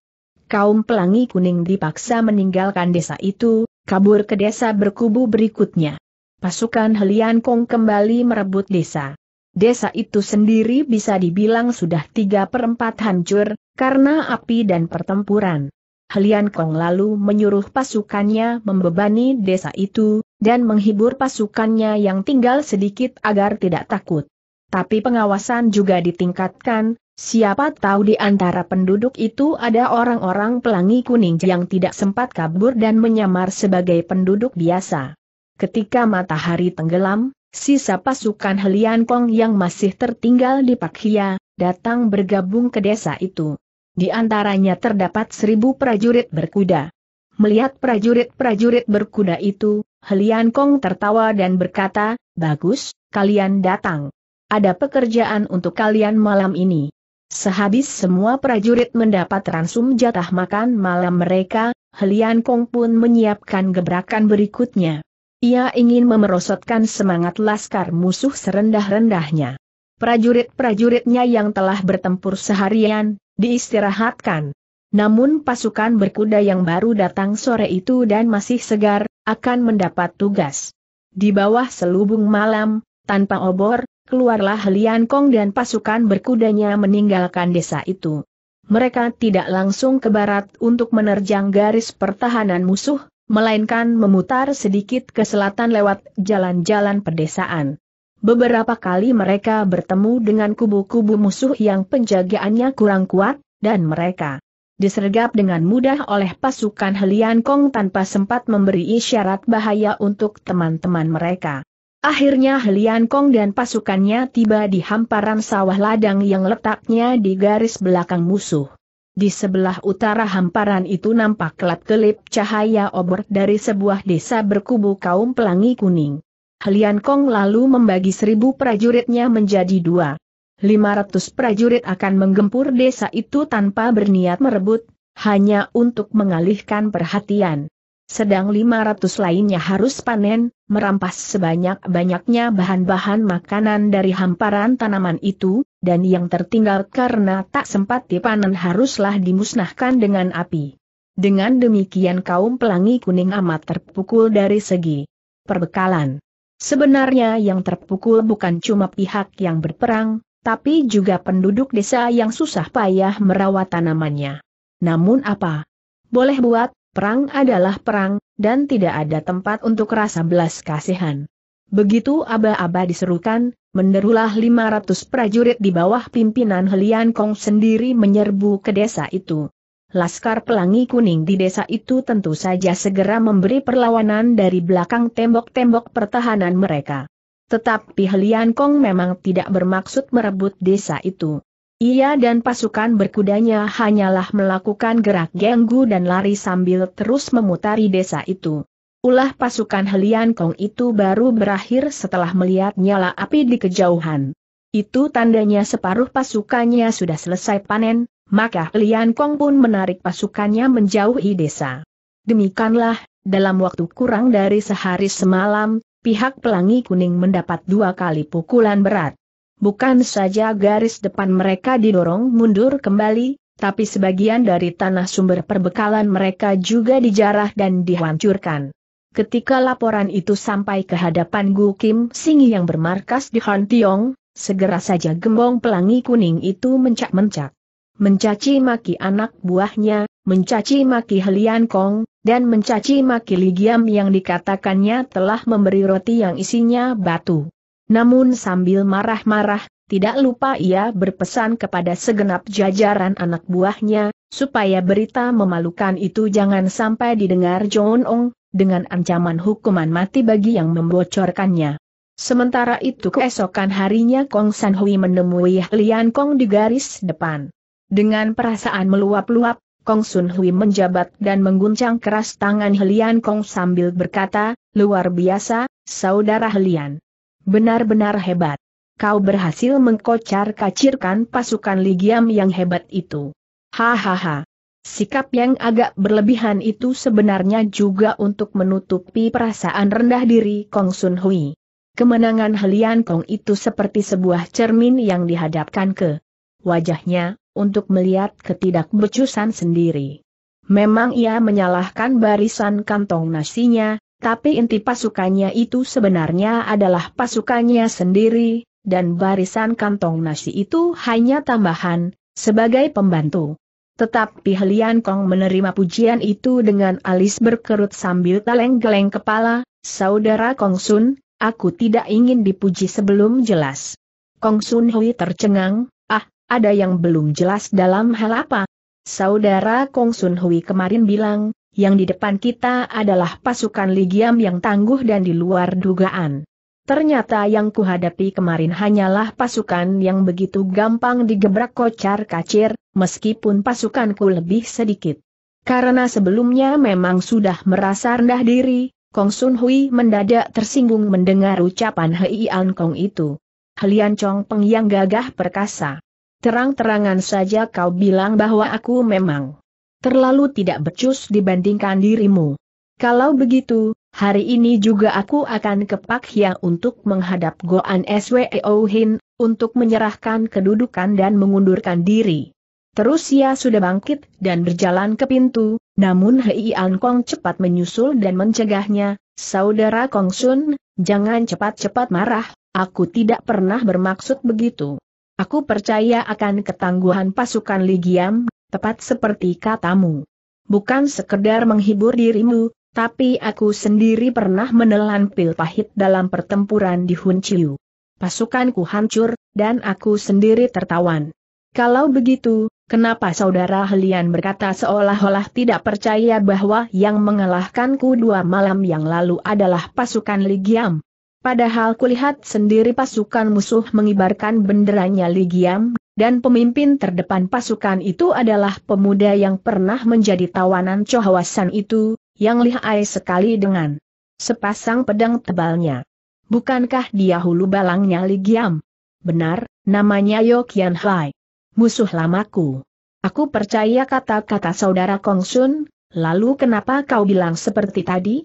Kaum pelangi kuning dipaksa meninggalkan desa itu, kabur ke desa berkubu berikutnya. Pasukan Helian Kong kembali merebut desa. Desa itu sendiri bisa dibilang sudah tiga perempat hancur, karena api dan pertempuran. Helian Kong lalu menyuruh pasukannya membebani desa itu, dan menghibur pasukannya yang tinggal sedikit agar tidak takut. Tapi pengawasan juga ditingkatkan, Siapa tahu di antara penduduk itu ada orang-orang pelangi kuning yang tidak sempat kabur dan menyamar sebagai penduduk biasa. Ketika matahari tenggelam, sisa pasukan Helian Kong yang masih tertinggal di Pakhia, datang bergabung ke desa itu. Di antaranya terdapat seribu prajurit berkuda. Melihat prajurit-prajurit berkuda itu, Helian Kong tertawa dan berkata, Bagus, kalian datang. Ada pekerjaan untuk kalian malam ini. Sehabis semua prajurit mendapat ransum jatah makan malam mereka, Helian Kong pun menyiapkan gebrakan berikutnya. Ia ingin memerosotkan semangat laskar musuh serendah-rendahnya. Prajurit-prajuritnya yang telah bertempur seharian, diistirahatkan. Namun pasukan berkuda yang baru datang sore itu dan masih segar, akan mendapat tugas. Di bawah selubung malam, tanpa obor, keluarlah Lian Kong dan pasukan berkudanya meninggalkan desa itu. Mereka tidak langsung ke barat untuk menerjang garis pertahanan musuh, melainkan memutar sedikit ke selatan lewat jalan-jalan pedesaan. Beberapa kali mereka bertemu dengan kubu-kubu musuh yang penjagaannya kurang kuat, dan mereka disergap dengan mudah oleh pasukan Helian Kong tanpa sempat memberi isyarat bahaya untuk teman-teman mereka. Akhirnya Helian Kong dan pasukannya tiba di hamparan sawah ladang yang letaknya di garis belakang musuh. Di sebelah utara hamparan itu nampak kelap-kelip cahaya obor dari sebuah desa berkubu kaum pelangi kuning. Helian Kong lalu membagi seribu prajuritnya menjadi dua. 500 prajurit akan menggempur desa itu tanpa berniat merebut, hanya untuk mengalihkan perhatian sedang 500 lainnya harus panen, merampas sebanyak-banyaknya bahan-bahan makanan dari hamparan tanaman itu, dan yang tertinggal karena tak sempat dipanen haruslah dimusnahkan dengan api. Dengan demikian kaum pelangi kuning amat terpukul dari segi perbekalan. Sebenarnya yang terpukul bukan cuma pihak yang berperang, tapi juga penduduk desa yang susah payah merawat tanamannya. Namun apa? Boleh buat, Perang adalah perang, dan tidak ada tempat untuk rasa belas kasihan. Begitu aba-aba diserukan, menderulah 500 prajurit di bawah pimpinan Helian Kong sendiri menyerbu ke desa itu. Laskar Pelangi Kuning di desa itu tentu saja segera memberi perlawanan dari belakang tembok-tembok pertahanan mereka. Tetapi Helian Kong memang tidak bermaksud merebut desa itu. Ia dan pasukan berkudanya hanyalah melakukan gerak genggu dan lari sambil terus memutari desa itu. Ulah pasukan Helian Kong itu baru berakhir setelah melihat nyala api di kejauhan. Itu tandanya separuh pasukannya sudah selesai panen, maka Helian Kong pun menarik pasukannya menjauhi desa. Demikianlah, dalam waktu kurang dari sehari semalam, pihak Pelangi Kuning mendapat dua kali pukulan berat. Bukan saja garis depan mereka didorong mundur kembali, tapi sebagian dari tanah sumber perbekalan mereka juga dijarah dan dihancurkan. Ketika laporan itu sampai ke hadapan Gu Kim Singi yang bermarkas di Han Tiong, segera saja gembong pelangi kuning itu mencak-mencak. Mencaci maki anak buahnya, mencaci maki Helian Kong, dan mencaci maki Ligiam yang dikatakannya telah memberi roti yang isinya batu. Namun sambil marah-marah, tidak lupa ia berpesan kepada segenap jajaran anak buahnya, supaya berita memalukan itu jangan sampai didengar John Ong, dengan ancaman hukuman mati bagi yang membocorkannya. Sementara itu keesokan harinya Kong San Hui menemui Lian Kong di garis depan. Dengan perasaan meluap-luap, Kong Sun Hui menjabat dan mengguncang keras tangan Helian Kong sambil berkata, luar biasa, saudara Helian. Benar-benar hebat. Kau berhasil mengkocar-kacirkan pasukan Ligiam yang hebat itu. Hahaha. Sikap yang agak berlebihan itu sebenarnya juga untuk menutupi perasaan rendah diri Kong Sun Hui. Kemenangan Helian Kong itu seperti sebuah cermin yang dihadapkan ke wajahnya, untuk melihat ketidakbecusan sendiri. Memang ia menyalahkan barisan kantong nasinya, tapi inti pasukannya itu sebenarnya adalah pasukannya sendiri, dan barisan kantong nasi itu hanya tambahan, sebagai pembantu. Tetapi Helian Kong menerima pujian itu dengan alis berkerut sambil geleng-geleng kepala, Saudara Kong Sun, aku tidak ingin dipuji sebelum jelas. Kong Sun Hui tercengang, ah, ada yang belum jelas dalam hal apa? Saudara Kong Sun Hui kemarin bilang, yang di depan kita adalah pasukan Ligiam yang tangguh dan di luar dugaan. Ternyata yang kuhadapi kemarin hanyalah pasukan yang begitu gampang digebrak kocar kacir, meskipun pasukanku lebih sedikit. Karena sebelumnya memang sudah merasa rendah diri, Kong Sun Hui mendadak tersinggung mendengar ucapan Hei An Kong itu. Helian Chong Peng yang gagah perkasa. Terang-terangan saja kau bilang bahwa aku memang terlalu tidak becus dibandingkan dirimu. Kalau begitu, hari ini juga aku akan ke Pak Hia untuk menghadap Goan SWEO Hin, untuk menyerahkan kedudukan dan mengundurkan diri. Terus ia sudah bangkit dan berjalan ke pintu, namun Hei An Kong cepat menyusul dan mencegahnya, Saudara Kong Sun, jangan cepat-cepat marah, aku tidak pernah bermaksud begitu. Aku percaya akan ketangguhan pasukan Ligiam tepat seperti katamu. Bukan sekedar menghibur dirimu, tapi aku sendiri pernah menelan pil pahit dalam pertempuran di Hunciu. Pasukanku hancur, dan aku sendiri tertawan. Kalau begitu, kenapa saudara Helian berkata seolah-olah tidak percaya bahwa yang mengalahkanku dua malam yang lalu adalah pasukan Ligiam? Padahal kulihat sendiri pasukan musuh mengibarkan benderanya Ligiam dan pemimpin terdepan pasukan itu adalah pemuda yang pernah menjadi tawanan cohawasan itu, yang lihai sekali dengan sepasang pedang tebalnya. Bukankah dia hulu balangnya Ligiam? Benar, namanya Yokian Hai. Musuh lamaku. Aku percaya kata-kata saudara Kongsun, lalu kenapa kau bilang seperti tadi?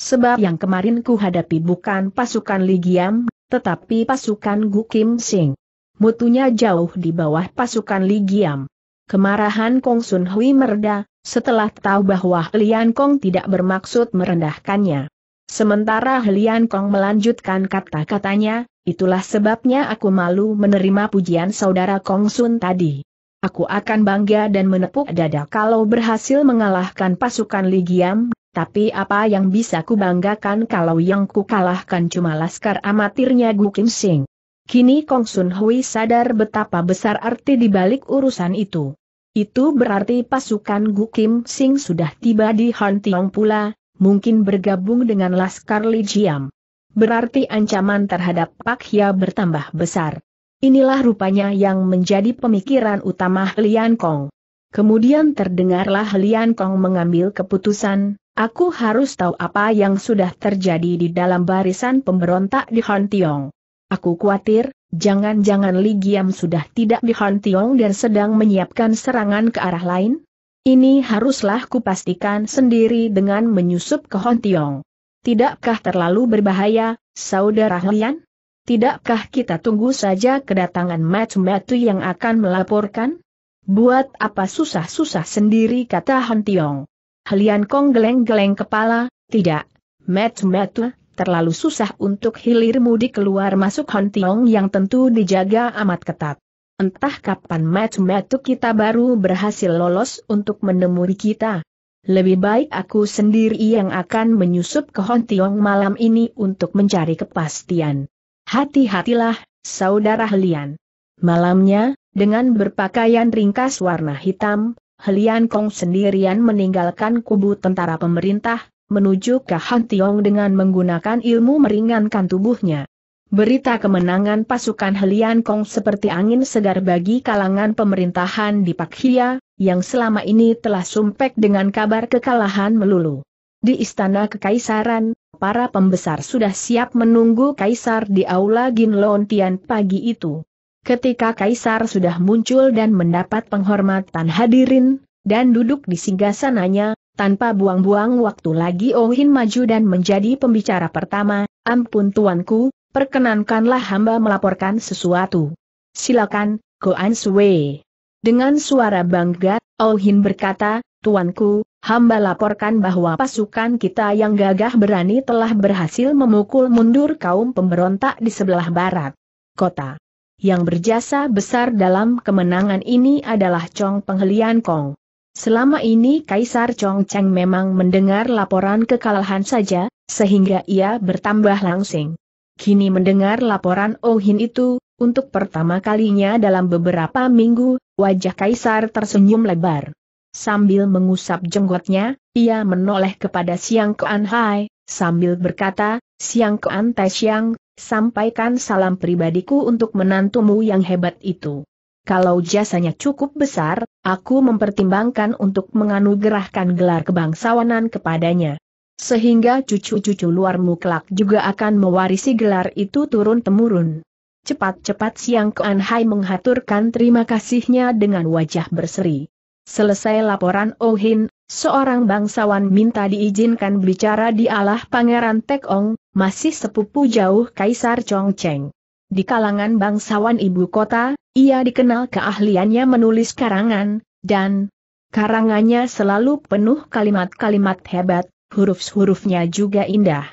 Sebab yang kemarin ku hadapi bukan pasukan Ligiam, tetapi pasukan Gu Kim Sing mutunya jauh di bawah pasukan Li Giam. Kemarahan Kong Sun Hui mereda, setelah tahu bahwa Helian Kong tidak bermaksud merendahkannya. Sementara Helian Kong melanjutkan kata-katanya, itulah sebabnya aku malu menerima pujian saudara Kong Sun tadi. Aku akan bangga dan menepuk dada kalau berhasil mengalahkan pasukan Li Giam, tapi apa yang bisa kubanggakan kalau yang kukalahkan cuma laskar amatirnya Gu Kim Sing. Kini Kong Sun Hui sadar betapa besar arti dibalik urusan itu. Itu berarti pasukan Gu Kim Sing sudah tiba di Han Tiong pula, mungkin bergabung dengan Laskar Li Jiam. Berarti ancaman terhadap Pak Hia bertambah besar. Inilah rupanya yang menjadi pemikiran utama Lian Kong. Kemudian terdengarlah Lian Kong mengambil keputusan, aku harus tahu apa yang sudah terjadi di dalam barisan pemberontak di Han Tiong. Aku khawatir, jangan-jangan Li Giam sudah tidak di Han Tiong dan sedang menyiapkan serangan ke arah lain? Ini haruslah kupastikan sendiri dengan menyusup ke Han Tiong. Tidakkah terlalu berbahaya, Saudara Hlian? Tidakkah kita tunggu saja kedatangan Matu-Matu yang akan melaporkan? Buat apa susah-susah sendiri kata Han Tiong. Hlian Kong geleng-geleng kepala, tidak, Matu-Matu terlalu susah untuk hilir mudik keluar masuk Hon Tiong yang tentu dijaga amat ketat. Entah kapan match metu kita baru berhasil lolos untuk menemui kita. Lebih baik aku sendiri yang akan menyusup ke Hon Tiong malam ini untuk mencari kepastian. Hati-hatilah, Saudara Helian. Malamnya, dengan berpakaian ringkas warna hitam, Helian Kong sendirian meninggalkan kubu tentara pemerintah, menuju ke Han Tiong dengan menggunakan ilmu meringankan tubuhnya. Berita kemenangan pasukan Helian Kong seperti angin segar bagi kalangan pemerintahan di Pakhia, yang selama ini telah sumpek dengan kabar kekalahan melulu. Di istana kekaisaran, para pembesar sudah siap menunggu kaisar di aula Gin Lontian pagi itu. Ketika kaisar sudah muncul dan mendapat penghormatan hadirin, dan duduk di singgasananya, tanpa buang-buang waktu lagi Ohin oh maju dan menjadi pembicara pertama, ampun tuanku, perkenankanlah hamba melaporkan sesuatu. Silakan, Koan Sue. Dengan suara bangga, Ohin oh berkata, Tuanku, hamba laporkan bahwa pasukan kita yang gagah berani telah berhasil memukul mundur kaum pemberontak di sebelah barat kota. Yang berjasa besar dalam kemenangan ini adalah Chong Penghelian Kong. Selama ini Kaisar Chong Cheng memang mendengar laporan kekalahan saja, sehingga ia bertambah langsing. Kini mendengar laporan Oh Hin itu, untuk pertama kalinya dalam beberapa minggu, wajah Kaisar tersenyum lebar. Sambil mengusap jenggotnya, ia menoleh kepada Siang Kuan Hai, sambil berkata, Siang Kuan Tai Siang, sampaikan salam pribadiku untuk menantumu yang hebat itu kalau jasanya cukup besar, aku mempertimbangkan untuk menganugerahkan gelar kebangsawanan kepadanya. Sehingga cucu-cucu luarmu kelak juga akan mewarisi gelar itu turun-temurun. Cepat-cepat Siang Kuan Hai menghaturkan terima kasihnya dengan wajah berseri. Selesai laporan Ohin, oh seorang bangsawan minta diizinkan bicara di Allah Pangeran Tekong, masih sepupu jauh Kaisar Chongcheng. Di kalangan bangsawan ibu kota, ia dikenal keahliannya menulis karangan, dan karangannya selalu penuh kalimat-kalimat hebat, huruf-hurufnya juga indah.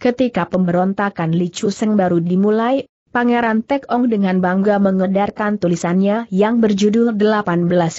Ketika pemberontakan Li Chuseng baru dimulai, Pangeran Tek Ong dengan bangga mengedarkan tulisannya yang berjudul 18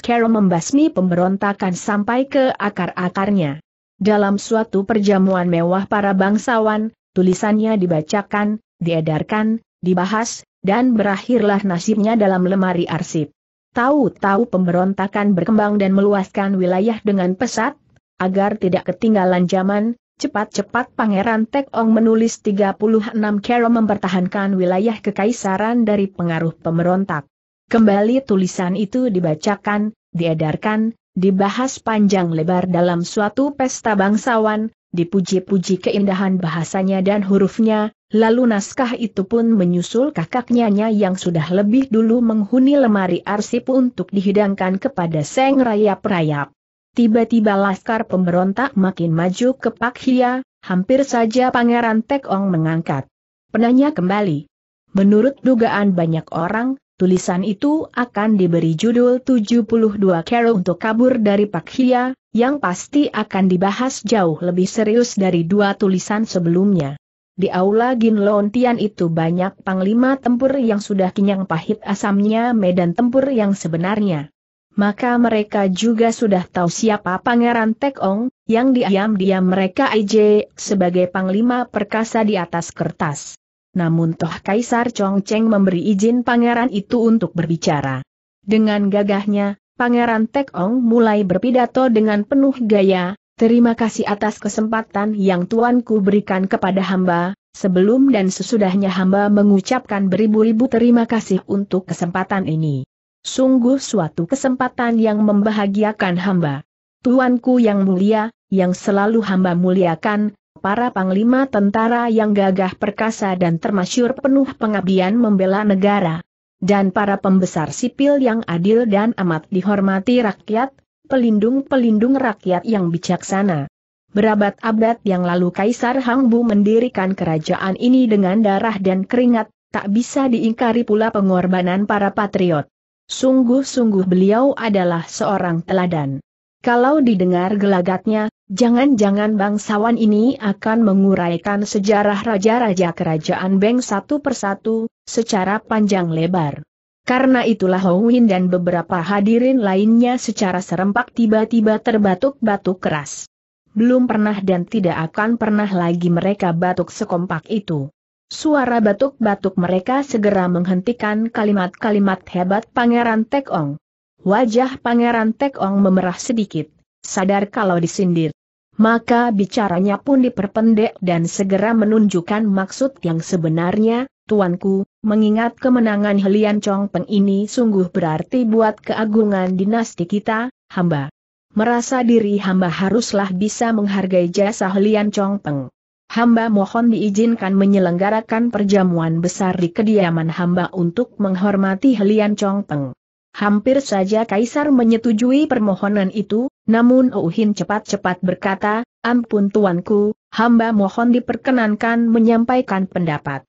Kero membasmi pemberontakan sampai ke akar-akarnya. Dalam suatu perjamuan mewah para bangsawan, tulisannya dibacakan, diedarkan, dibahas, dan berakhirlah nasibnya dalam lemari arsip. Tahu-tahu pemberontakan berkembang dan meluaskan wilayah dengan pesat, agar tidak ketinggalan zaman, cepat-cepat Pangeran Tek Ong menulis 36 kero mempertahankan wilayah kekaisaran dari pengaruh pemberontak. Kembali tulisan itu dibacakan, diedarkan, dibahas panjang lebar dalam suatu pesta bangsawan, dipuji-puji keindahan bahasanya dan hurufnya, Lalu naskah itu pun menyusul kakaknya yang sudah lebih dulu menghuni lemari arsip untuk dihidangkan kepada Seng Rayap-Rayap. Tiba-tiba laskar pemberontak makin maju ke Pak Hia, hampir saja Pangeran Tekong mengangkat. Penanya kembali. Menurut dugaan banyak orang, tulisan itu akan diberi judul 72 Kero untuk kabur dari Pak Hia, yang pasti akan dibahas jauh lebih serius dari dua tulisan sebelumnya. Di aula Ginlontian itu banyak panglima tempur yang sudah kenyang pahit asamnya medan tempur yang sebenarnya. Maka mereka juga sudah tahu siapa Pangeran Tekong, yang diam-diam mereka IJ sebagai panglima perkasa di atas kertas. Namun toh Kaisar Chong Cheng memberi izin pangeran itu untuk berbicara. Dengan gagahnya, Pangeran Tekong mulai berpidato dengan penuh gaya, Terima kasih atas kesempatan yang tuanku berikan kepada hamba, sebelum dan sesudahnya hamba mengucapkan beribu-ribu terima kasih untuk kesempatan ini. Sungguh suatu kesempatan yang membahagiakan hamba. Tuanku yang mulia, yang selalu hamba muliakan, para panglima tentara yang gagah perkasa dan termasyur penuh pengabdian membela negara. Dan para pembesar sipil yang adil dan amat dihormati rakyat, pelindung-pelindung rakyat yang bijaksana. Berabad-abad yang lalu Kaisar Hangbu mendirikan kerajaan ini dengan darah dan keringat, tak bisa diingkari pula pengorbanan para patriot. Sungguh-sungguh beliau adalah seorang teladan. Kalau didengar gelagatnya, jangan-jangan bangsawan ini akan menguraikan sejarah raja-raja kerajaan Beng satu persatu, secara panjang lebar. Karena itulah Howin dan beberapa hadirin lainnya secara serempak tiba-tiba terbatuk-batuk keras. Belum pernah dan tidak akan pernah lagi mereka batuk sekompak itu. Suara batuk-batuk mereka segera menghentikan kalimat-kalimat hebat Pangeran Tekong. Wajah Pangeran Tekong memerah sedikit, sadar kalau disindir. Maka bicaranya pun diperpendek dan segera menunjukkan maksud yang sebenarnya, Tuanku, mengingat kemenangan Helian Chongpeng ini sungguh berarti buat keagungan dinasti kita, hamba. Merasa diri hamba haruslah bisa menghargai jasa Helian Chongpeng. Hamba mohon diizinkan menyelenggarakan perjamuan besar di kediaman hamba untuk menghormati Helian Chongpeng. Hampir saja Kaisar menyetujui permohonan itu, namun Ouhin cepat-cepat berkata, Ampun tuanku, hamba mohon diperkenankan menyampaikan pendapat.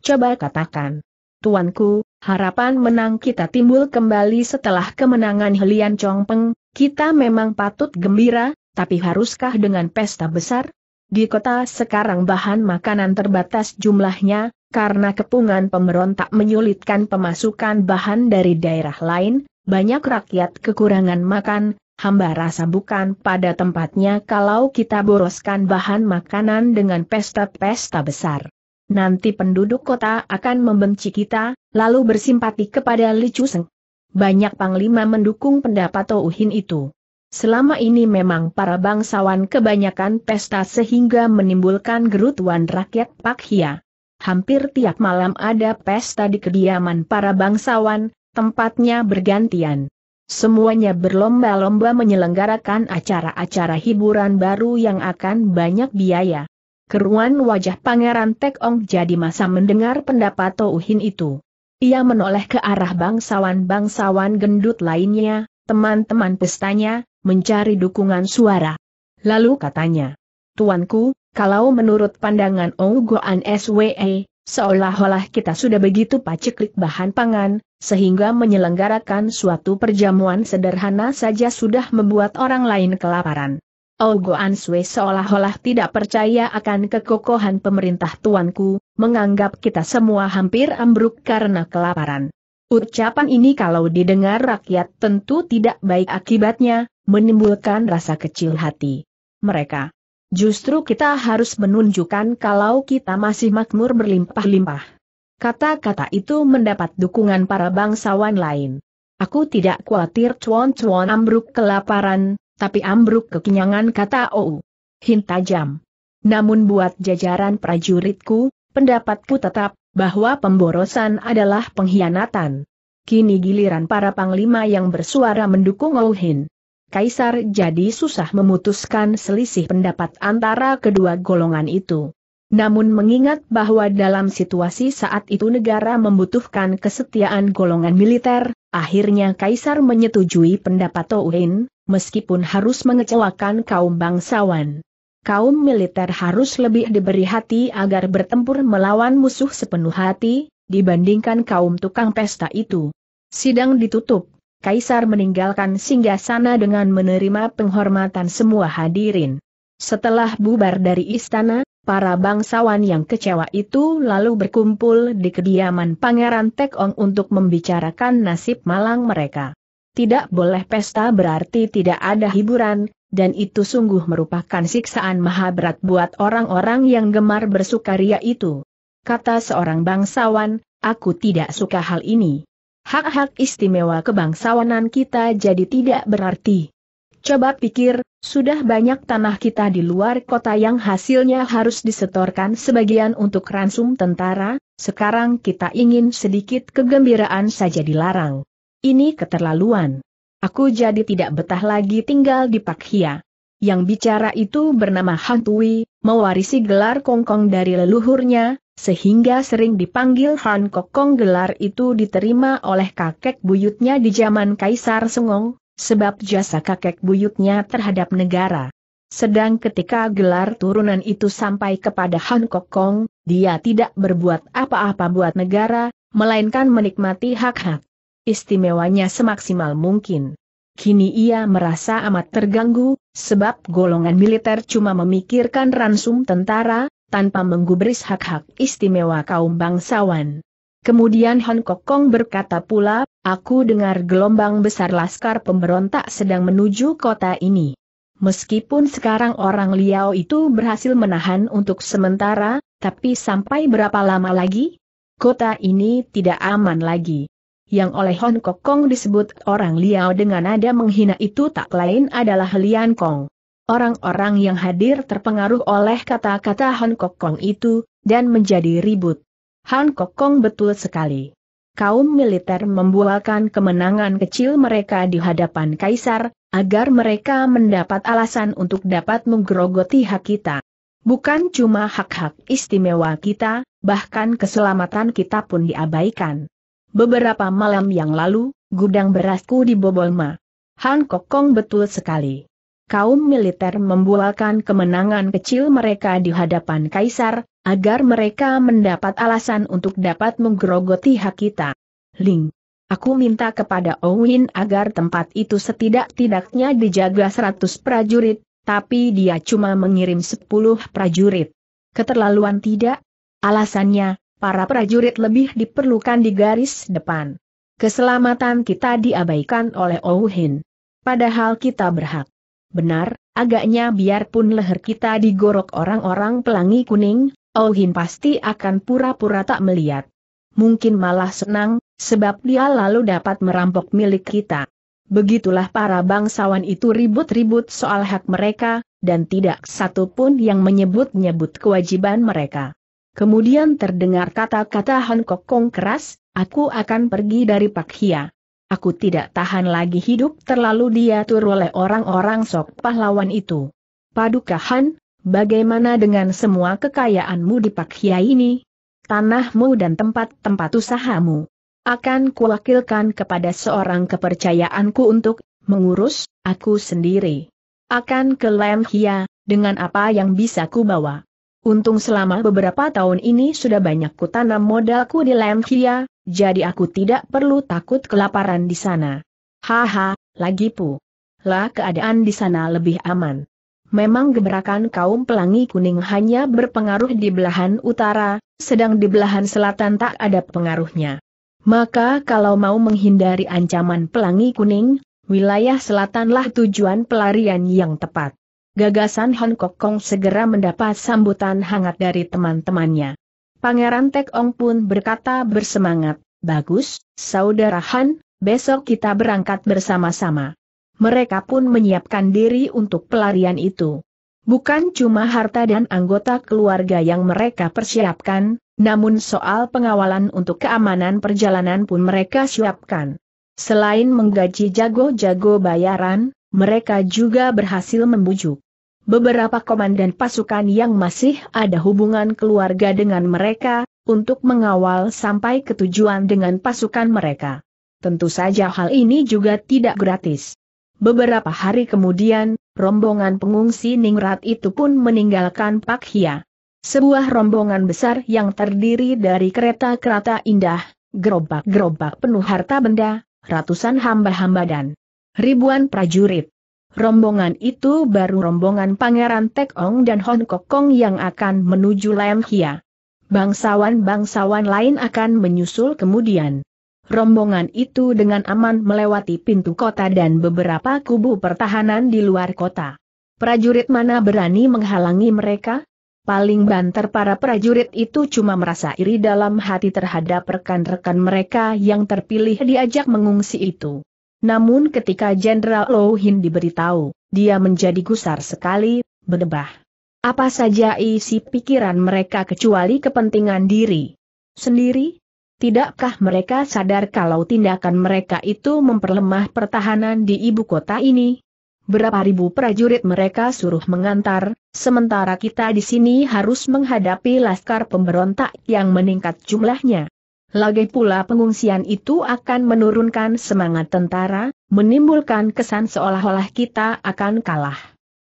Coba katakan. Tuanku, harapan menang kita timbul kembali setelah kemenangan Helian Chong Peng. kita memang patut gembira, tapi haruskah dengan pesta besar? Di kota sekarang bahan makanan terbatas jumlahnya, karena kepungan pemberontak menyulitkan pemasukan bahan dari daerah lain, banyak rakyat kekurangan makan, hamba rasa bukan pada tempatnya kalau kita boroskan bahan makanan dengan pesta-pesta besar nanti penduduk kota akan membenci kita, lalu bersimpati kepada Li Chuseng. Banyak panglima mendukung pendapat Touhin itu. Selama ini memang para bangsawan kebanyakan pesta sehingga menimbulkan gerutuan rakyat Pak Hia. Hampir tiap malam ada pesta di kediaman para bangsawan, tempatnya bergantian. Semuanya berlomba-lomba menyelenggarakan acara-acara hiburan baru yang akan banyak biaya. Keruan wajah Pangeran Tek Ong jadi masa mendengar pendapat Touhin itu. Ia menoleh ke arah bangsawan-bangsawan gendut lainnya, teman-teman pestanya, mencari dukungan suara. Lalu katanya, Tuanku, kalau menurut pandangan Ong Goan SWE, seolah-olah kita sudah begitu paceklik bahan pangan, sehingga menyelenggarakan suatu perjamuan sederhana saja sudah membuat orang lain kelaparan. Ogoan Sui seolah-olah tidak percaya akan kekokohan pemerintah tuanku, menganggap kita semua hampir ambruk karena kelaparan. Ucapan ini kalau didengar rakyat tentu tidak baik akibatnya, menimbulkan rasa kecil hati. Mereka. Justru kita harus menunjukkan kalau kita masih makmur berlimpah-limpah. Kata-kata itu mendapat dukungan para bangsawan lain. Aku tidak khawatir cuan-cuan ambruk kelaparan, tapi ambruk kekenyangan kata Ou. Hin tajam. Namun buat jajaran prajuritku, pendapatku tetap, bahwa pemborosan adalah pengkhianatan. Kini giliran para panglima yang bersuara mendukung Hin. Kaisar jadi susah memutuskan selisih pendapat antara kedua golongan itu. Namun mengingat bahwa dalam situasi saat itu negara membutuhkan kesetiaan golongan militer, akhirnya Kaisar menyetujui pendapat Ouhin, meskipun harus mengecewakan kaum bangsawan. Kaum militer harus lebih diberi hati agar bertempur melawan musuh sepenuh hati, dibandingkan kaum tukang pesta itu. Sidang ditutup, Kaisar meninggalkan singgasana dengan menerima penghormatan semua hadirin. Setelah bubar dari istana, para bangsawan yang kecewa itu lalu berkumpul di kediaman Pangeran Tekong untuk membicarakan nasib malang mereka tidak boleh pesta berarti tidak ada hiburan, dan itu sungguh merupakan siksaan maha berat buat orang-orang yang gemar bersukaria itu. Kata seorang bangsawan, aku tidak suka hal ini. Hak-hak istimewa kebangsawanan kita jadi tidak berarti. Coba pikir, sudah banyak tanah kita di luar kota yang hasilnya harus disetorkan sebagian untuk ransum tentara, sekarang kita ingin sedikit kegembiraan saja dilarang. Ini keterlaluan. Aku jadi tidak betah lagi tinggal di Hia. Yang bicara itu bernama Han Tui, mewarisi gelar Kongkong dari leluhurnya, sehingga sering dipanggil Han Kokong gelar itu diterima oleh kakek buyutnya di zaman Kaisar Sengong, sebab jasa kakek buyutnya terhadap negara. Sedang ketika gelar turunan itu sampai kepada Han Kokong, dia tidak berbuat apa-apa buat negara, melainkan menikmati hak-hak istimewanya semaksimal mungkin. Kini ia merasa amat terganggu, sebab golongan militer cuma memikirkan ransum tentara, tanpa menggubris hak-hak istimewa kaum bangsawan. Kemudian Han Kong berkata pula, aku dengar gelombang besar laskar pemberontak sedang menuju kota ini. Meskipun sekarang orang Liao itu berhasil menahan untuk sementara, tapi sampai berapa lama lagi? Kota ini tidak aman lagi yang oleh Hon Kok Kong disebut orang Liao dengan nada menghina itu tak lain adalah Lian Kong. Orang-orang yang hadir terpengaruh oleh kata-kata Hong Kok Kong itu, dan menjadi ribut. Hong Kok Kong betul sekali. Kaum militer membualkan kemenangan kecil mereka di hadapan kaisar, agar mereka mendapat alasan untuk dapat menggerogoti hak kita. Bukan cuma hak-hak istimewa kita, bahkan keselamatan kita pun diabaikan. Beberapa malam yang lalu, gudang berasku dibobol ma. Han Kokong betul sekali. Kaum militer membualkan kemenangan kecil mereka di hadapan kaisar, agar mereka mendapat alasan untuk dapat menggerogoti hak kita. Ling. Aku minta kepada Owin oh agar tempat itu setidak-tidaknya dijaga 100 prajurit, tapi dia cuma mengirim 10 prajurit. Keterlaluan tidak? Alasannya, para prajurit lebih diperlukan di garis depan. Keselamatan kita diabaikan oleh Ouhin. Padahal kita berhak. Benar, agaknya biarpun leher kita digorok orang-orang pelangi kuning, Ouhin pasti akan pura-pura tak melihat. Mungkin malah senang, sebab dia lalu dapat merampok milik kita. Begitulah para bangsawan itu ribut-ribut soal hak mereka, dan tidak satu pun yang menyebut-nyebut kewajiban mereka. Kemudian terdengar kata-kata Han Kok Kong keras, aku akan pergi dari Pak Hia. Aku tidak tahan lagi hidup terlalu diatur oleh orang-orang sok pahlawan itu. Paduka Han, bagaimana dengan semua kekayaanmu di Pak Hia ini? Tanahmu dan tempat-tempat usahamu. Akan kuwakilkan kepada seorang kepercayaanku untuk mengurus, aku sendiri. Akan ke Lem Hia, dengan apa yang bisa ku bawa. Untung selama beberapa tahun ini sudah banyak kutanam modalku di Lemkia, jadi aku tidak perlu takut kelaparan di sana. Haha, lagi pu. Lah keadaan di sana lebih aman. Memang gebrakan kaum pelangi kuning hanya berpengaruh di belahan utara, sedang di belahan selatan tak ada pengaruhnya. Maka kalau mau menghindari ancaman pelangi kuning, wilayah selatanlah tujuan pelarian yang tepat. Gagasan Hong Kong segera mendapat sambutan hangat dari teman-temannya. Pangeran Tek Ong pun berkata bersemangat, Bagus, Saudara Han, besok kita berangkat bersama-sama. Mereka pun menyiapkan diri untuk pelarian itu. Bukan cuma harta dan anggota keluarga yang mereka persiapkan, namun soal pengawalan untuk keamanan perjalanan pun mereka siapkan. Selain menggaji jago-jago bayaran, mereka juga berhasil membujuk beberapa komandan pasukan yang masih ada hubungan keluarga dengan mereka, untuk mengawal sampai ketujuan dengan pasukan mereka. Tentu saja hal ini juga tidak gratis. Beberapa hari kemudian, rombongan pengungsi Ningrat itu pun meninggalkan Pak Hia. Sebuah rombongan besar yang terdiri dari kereta-kereta indah, gerobak-gerobak penuh harta benda, ratusan hamba-hamba dan ribuan prajurit. Rombongan itu baru rombongan Pangeran Tek Ong dan Hon Kok Kong yang akan menuju Lam Hia. Bangsawan-bangsawan lain akan menyusul kemudian. Rombongan itu dengan aman melewati pintu kota dan beberapa kubu pertahanan di luar kota. Prajurit mana berani menghalangi mereka? Paling banter para prajurit itu cuma merasa iri dalam hati terhadap rekan-rekan mereka yang terpilih diajak mengungsi itu. Namun ketika Jenderal Lohin diberitahu, dia menjadi gusar sekali, berdebah. Apa saja isi pikiran mereka kecuali kepentingan diri sendiri? Tidakkah mereka sadar kalau tindakan mereka itu memperlemah pertahanan di ibu kota ini? Berapa ribu prajurit mereka suruh mengantar, sementara kita di sini harus menghadapi laskar pemberontak yang meningkat jumlahnya. Lagi pula pengungsian itu akan menurunkan semangat tentara, menimbulkan kesan seolah-olah kita akan kalah.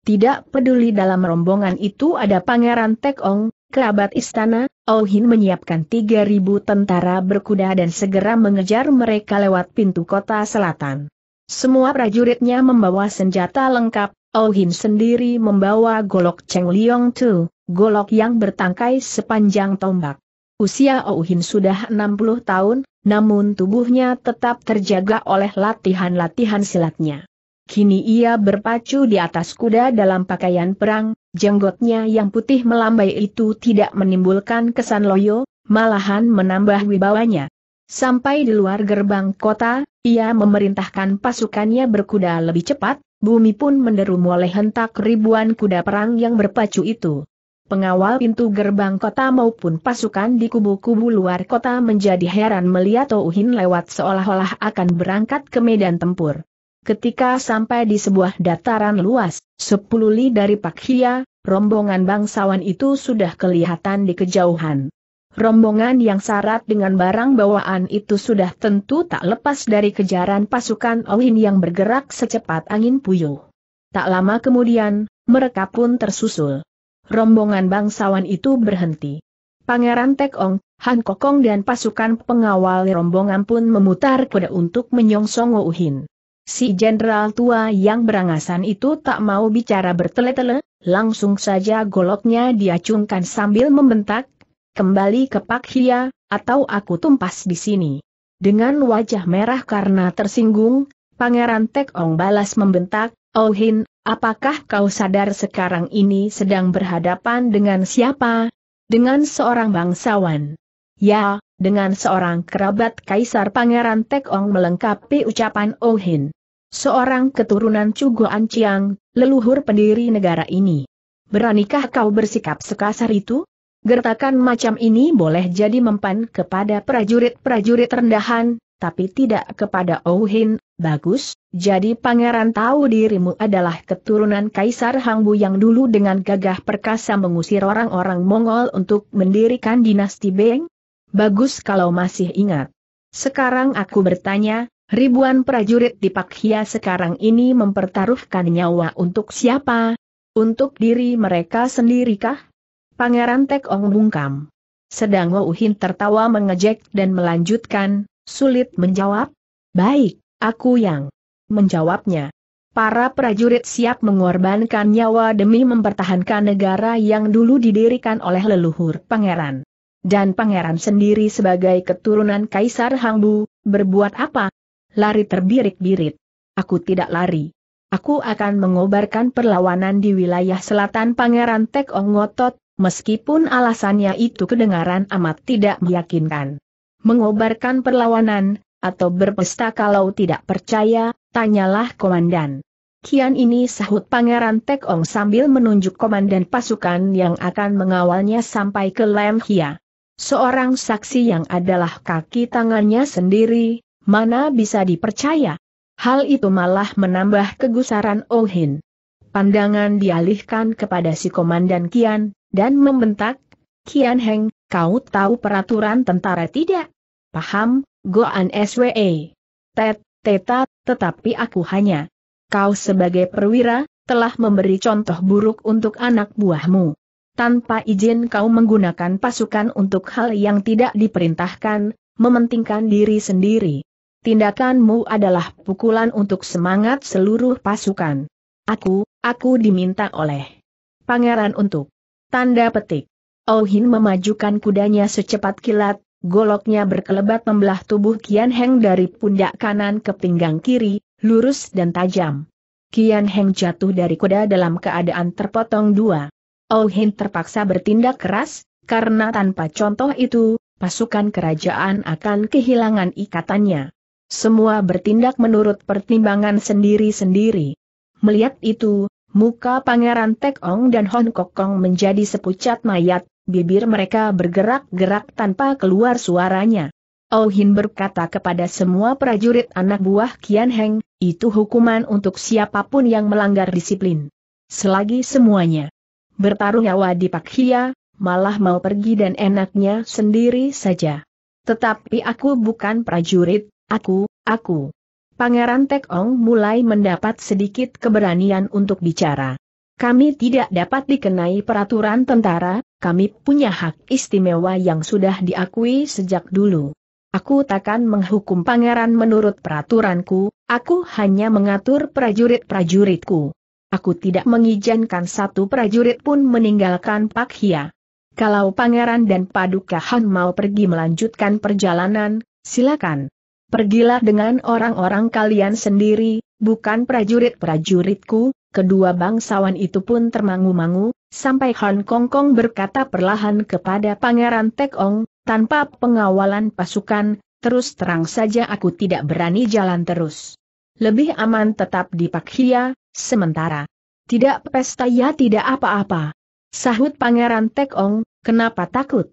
Tidak peduli dalam rombongan itu ada Pangeran Tekong, kerabat istana, Ohin menyiapkan 3.000 tentara berkuda dan segera mengejar mereka lewat pintu kota selatan. Semua prajuritnya membawa senjata lengkap, Ohin sendiri membawa golok Cheng Liong Tu, golok yang bertangkai sepanjang tombak. Usia Ouhin sudah 60 tahun, namun tubuhnya tetap terjaga oleh latihan-latihan silatnya. Kini ia berpacu di atas kuda dalam pakaian perang, jenggotnya yang putih melambai itu tidak menimbulkan kesan loyo, malahan menambah wibawanya. Sampai di luar gerbang kota, ia memerintahkan pasukannya berkuda lebih cepat, bumi pun menderum oleh hentak ribuan kuda perang yang berpacu itu pengawal pintu gerbang kota maupun pasukan di kubu-kubu luar kota menjadi heran melihat Ouhin lewat seolah-olah akan berangkat ke medan tempur. Ketika sampai di sebuah dataran luas, sepuluh li dari Hia, rombongan bangsawan itu sudah kelihatan di kejauhan. Rombongan yang syarat dengan barang bawaan itu sudah tentu tak lepas dari kejaran pasukan Owin yang bergerak secepat angin puyuh. Tak lama kemudian, mereka pun tersusul rombongan bangsawan itu berhenti. Pangeran Tekong, Han Kokong dan pasukan pengawal rombongan pun memutar kuda untuk menyongsong Uhin. Si jenderal tua yang berangasan itu tak mau bicara bertele-tele, langsung saja goloknya diacungkan sambil membentak, kembali ke Pak Hia, atau aku tumpas di sini. Dengan wajah merah karena tersinggung, Pangeran Tek Ong balas membentak, Oh Hin, Apakah kau sadar sekarang ini sedang berhadapan dengan siapa? Dengan seorang bangsawan. Ya, dengan seorang kerabat Kaisar Pangeran Tekong melengkapi ucapan Ohin. Seorang keturunan Cugoan Chiang, leluhur pendiri negara ini. Beranikah kau bersikap sekasar itu? Gertakan macam ini boleh jadi mempan kepada prajurit-prajurit rendahan, tapi tidak kepada Ouhin, bagus, jadi pangeran tahu dirimu adalah keturunan Kaisar Hangbu yang dulu dengan gagah perkasa mengusir orang-orang Mongol untuk mendirikan dinasti Beng? Bagus kalau masih ingat. Sekarang aku bertanya, ribuan prajurit di Pakhia sekarang ini mempertaruhkan nyawa untuk siapa? Untuk diri mereka sendirikah? Pangeran Tek Ong bungkam. Sedang Ouhin tertawa mengejek dan melanjutkan, Sulit menjawab? Baik, aku yang menjawabnya. Para prajurit siap mengorbankan nyawa demi mempertahankan negara yang dulu didirikan oleh leluhur pangeran. Dan pangeran sendiri sebagai keturunan Kaisar Hangbu, berbuat apa? Lari terbirit-birit. Aku tidak lari. Aku akan mengobarkan perlawanan di wilayah selatan pangeran Tek Ngotot, meskipun alasannya itu kedengaran amat tidak meyakinkan mengobarkan perlawanan, atau berpesta kalau tidak percaya, tanyalah komandan. Kian ini sahut Pangeran Tek Ong sambil menunjuk komandan pasukan yang akan mengawalnya sampai ke Lem Hia. Seorang saksi yang adalah kaki tangannya sendiri, mana bisa dipercaya? Hal itu malah menambah kegusaran Oh Hin. Pandangan dialihkan kepada si komandan Kian, dan membentak, Kian Heng, kau tahu peraturan tentara tidak? Paham, Goan SWE. Tet, teta, tetapi aku hanya. Kau sebagai perwira, telah memberi contoh buruk untuk anak buahmu. Tanpa izin kau menggunakan pasukan untuk hal yang tidak diperintahkan, mementingkan diri sendiri. Tindakanmu adalah pukulan untuk semangat seluruh pasukan. Aku, aku diminta oleh pangeran untuk tanda petik. Ohin memajukan kudanya secepat kilat, goloknya berkelebat membelah tubuh Kian Heng dari pundak kanan ke pinggang kiri, lurus dan tajam. Kian Heng jatuh dari kuda dalam keadaan terpotong dua. Oh Hin terpaksa bertindak keras, karena tanpa contoh itu, pasukan kerajaan akan kehilangan ikatannya. Semua bertindak menurut pertimbangan sendiri-sendiri. Melihat itu, muka Pangeran Tek Ong dan Hon Kong menjadi sepucat mayat, bibir mereka bergerak-gerak tanpa keluar suaranya. Ohin berkata kepada semua prajurit anak buah Kian Heng, itu hukuman untuk siapapun yang melanggar disiplin. Selagi semuanya bertarung nyawa di Pak Hia, malah mau pergi dan enaknya sendiri saja. Tetapi aku bukan prajurit, aku, aku. Pangeran Tekong mulai mendapat sedikit keberanian untuk bicara. Kami tidak dapat dikenai peraturan tentara, kami punya hak istimewa yang sudah diakui sejak dulu. Aku takkan menghukum pangeran menurut peraturanku, aku hanya mengatur prajurit-prajuritku. Aku tidak mengizinkan satu prajurit pun meninggalkan Pak Hia. Kalau pangeran dan Paduka Han mau pergi melanjutkan perjalanan, silakan. Pergilah dengan orang-orang kalian sendiri, bukan prajurit-prajuritku, kedua bangsawan itu pun termangu-mangu, Sampai Han Kong Kong berkata perlahan kepada Pangeran Tek Ong, tanpa pengawalan pasukan, terus terang saja aku tidak berani jalan terus. Lebih aman tetap di Pakhia, sementara. Tidak pesta ya tidak apa-apa. Sahut Pangeran Tek Ong, kenapa takut?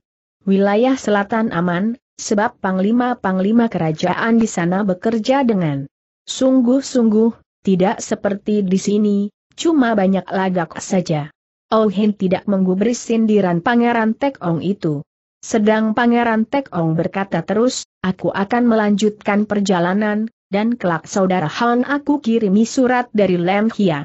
Wilayah selatan aman, sebab panglima-panglima kerajaan di sana bekerja dengan sungguh-sungguh, tidak seperti di sini, cuma banyak lagak saja. Oh Hin tidak menggubris sindiran Pangeran Tek Ong itu. Sedang Pangeran Tek Ong berkata terus, aku akan melanjutkan perjalanan, dan kelak saudara Han aku kirimi surat dari Lem Hia.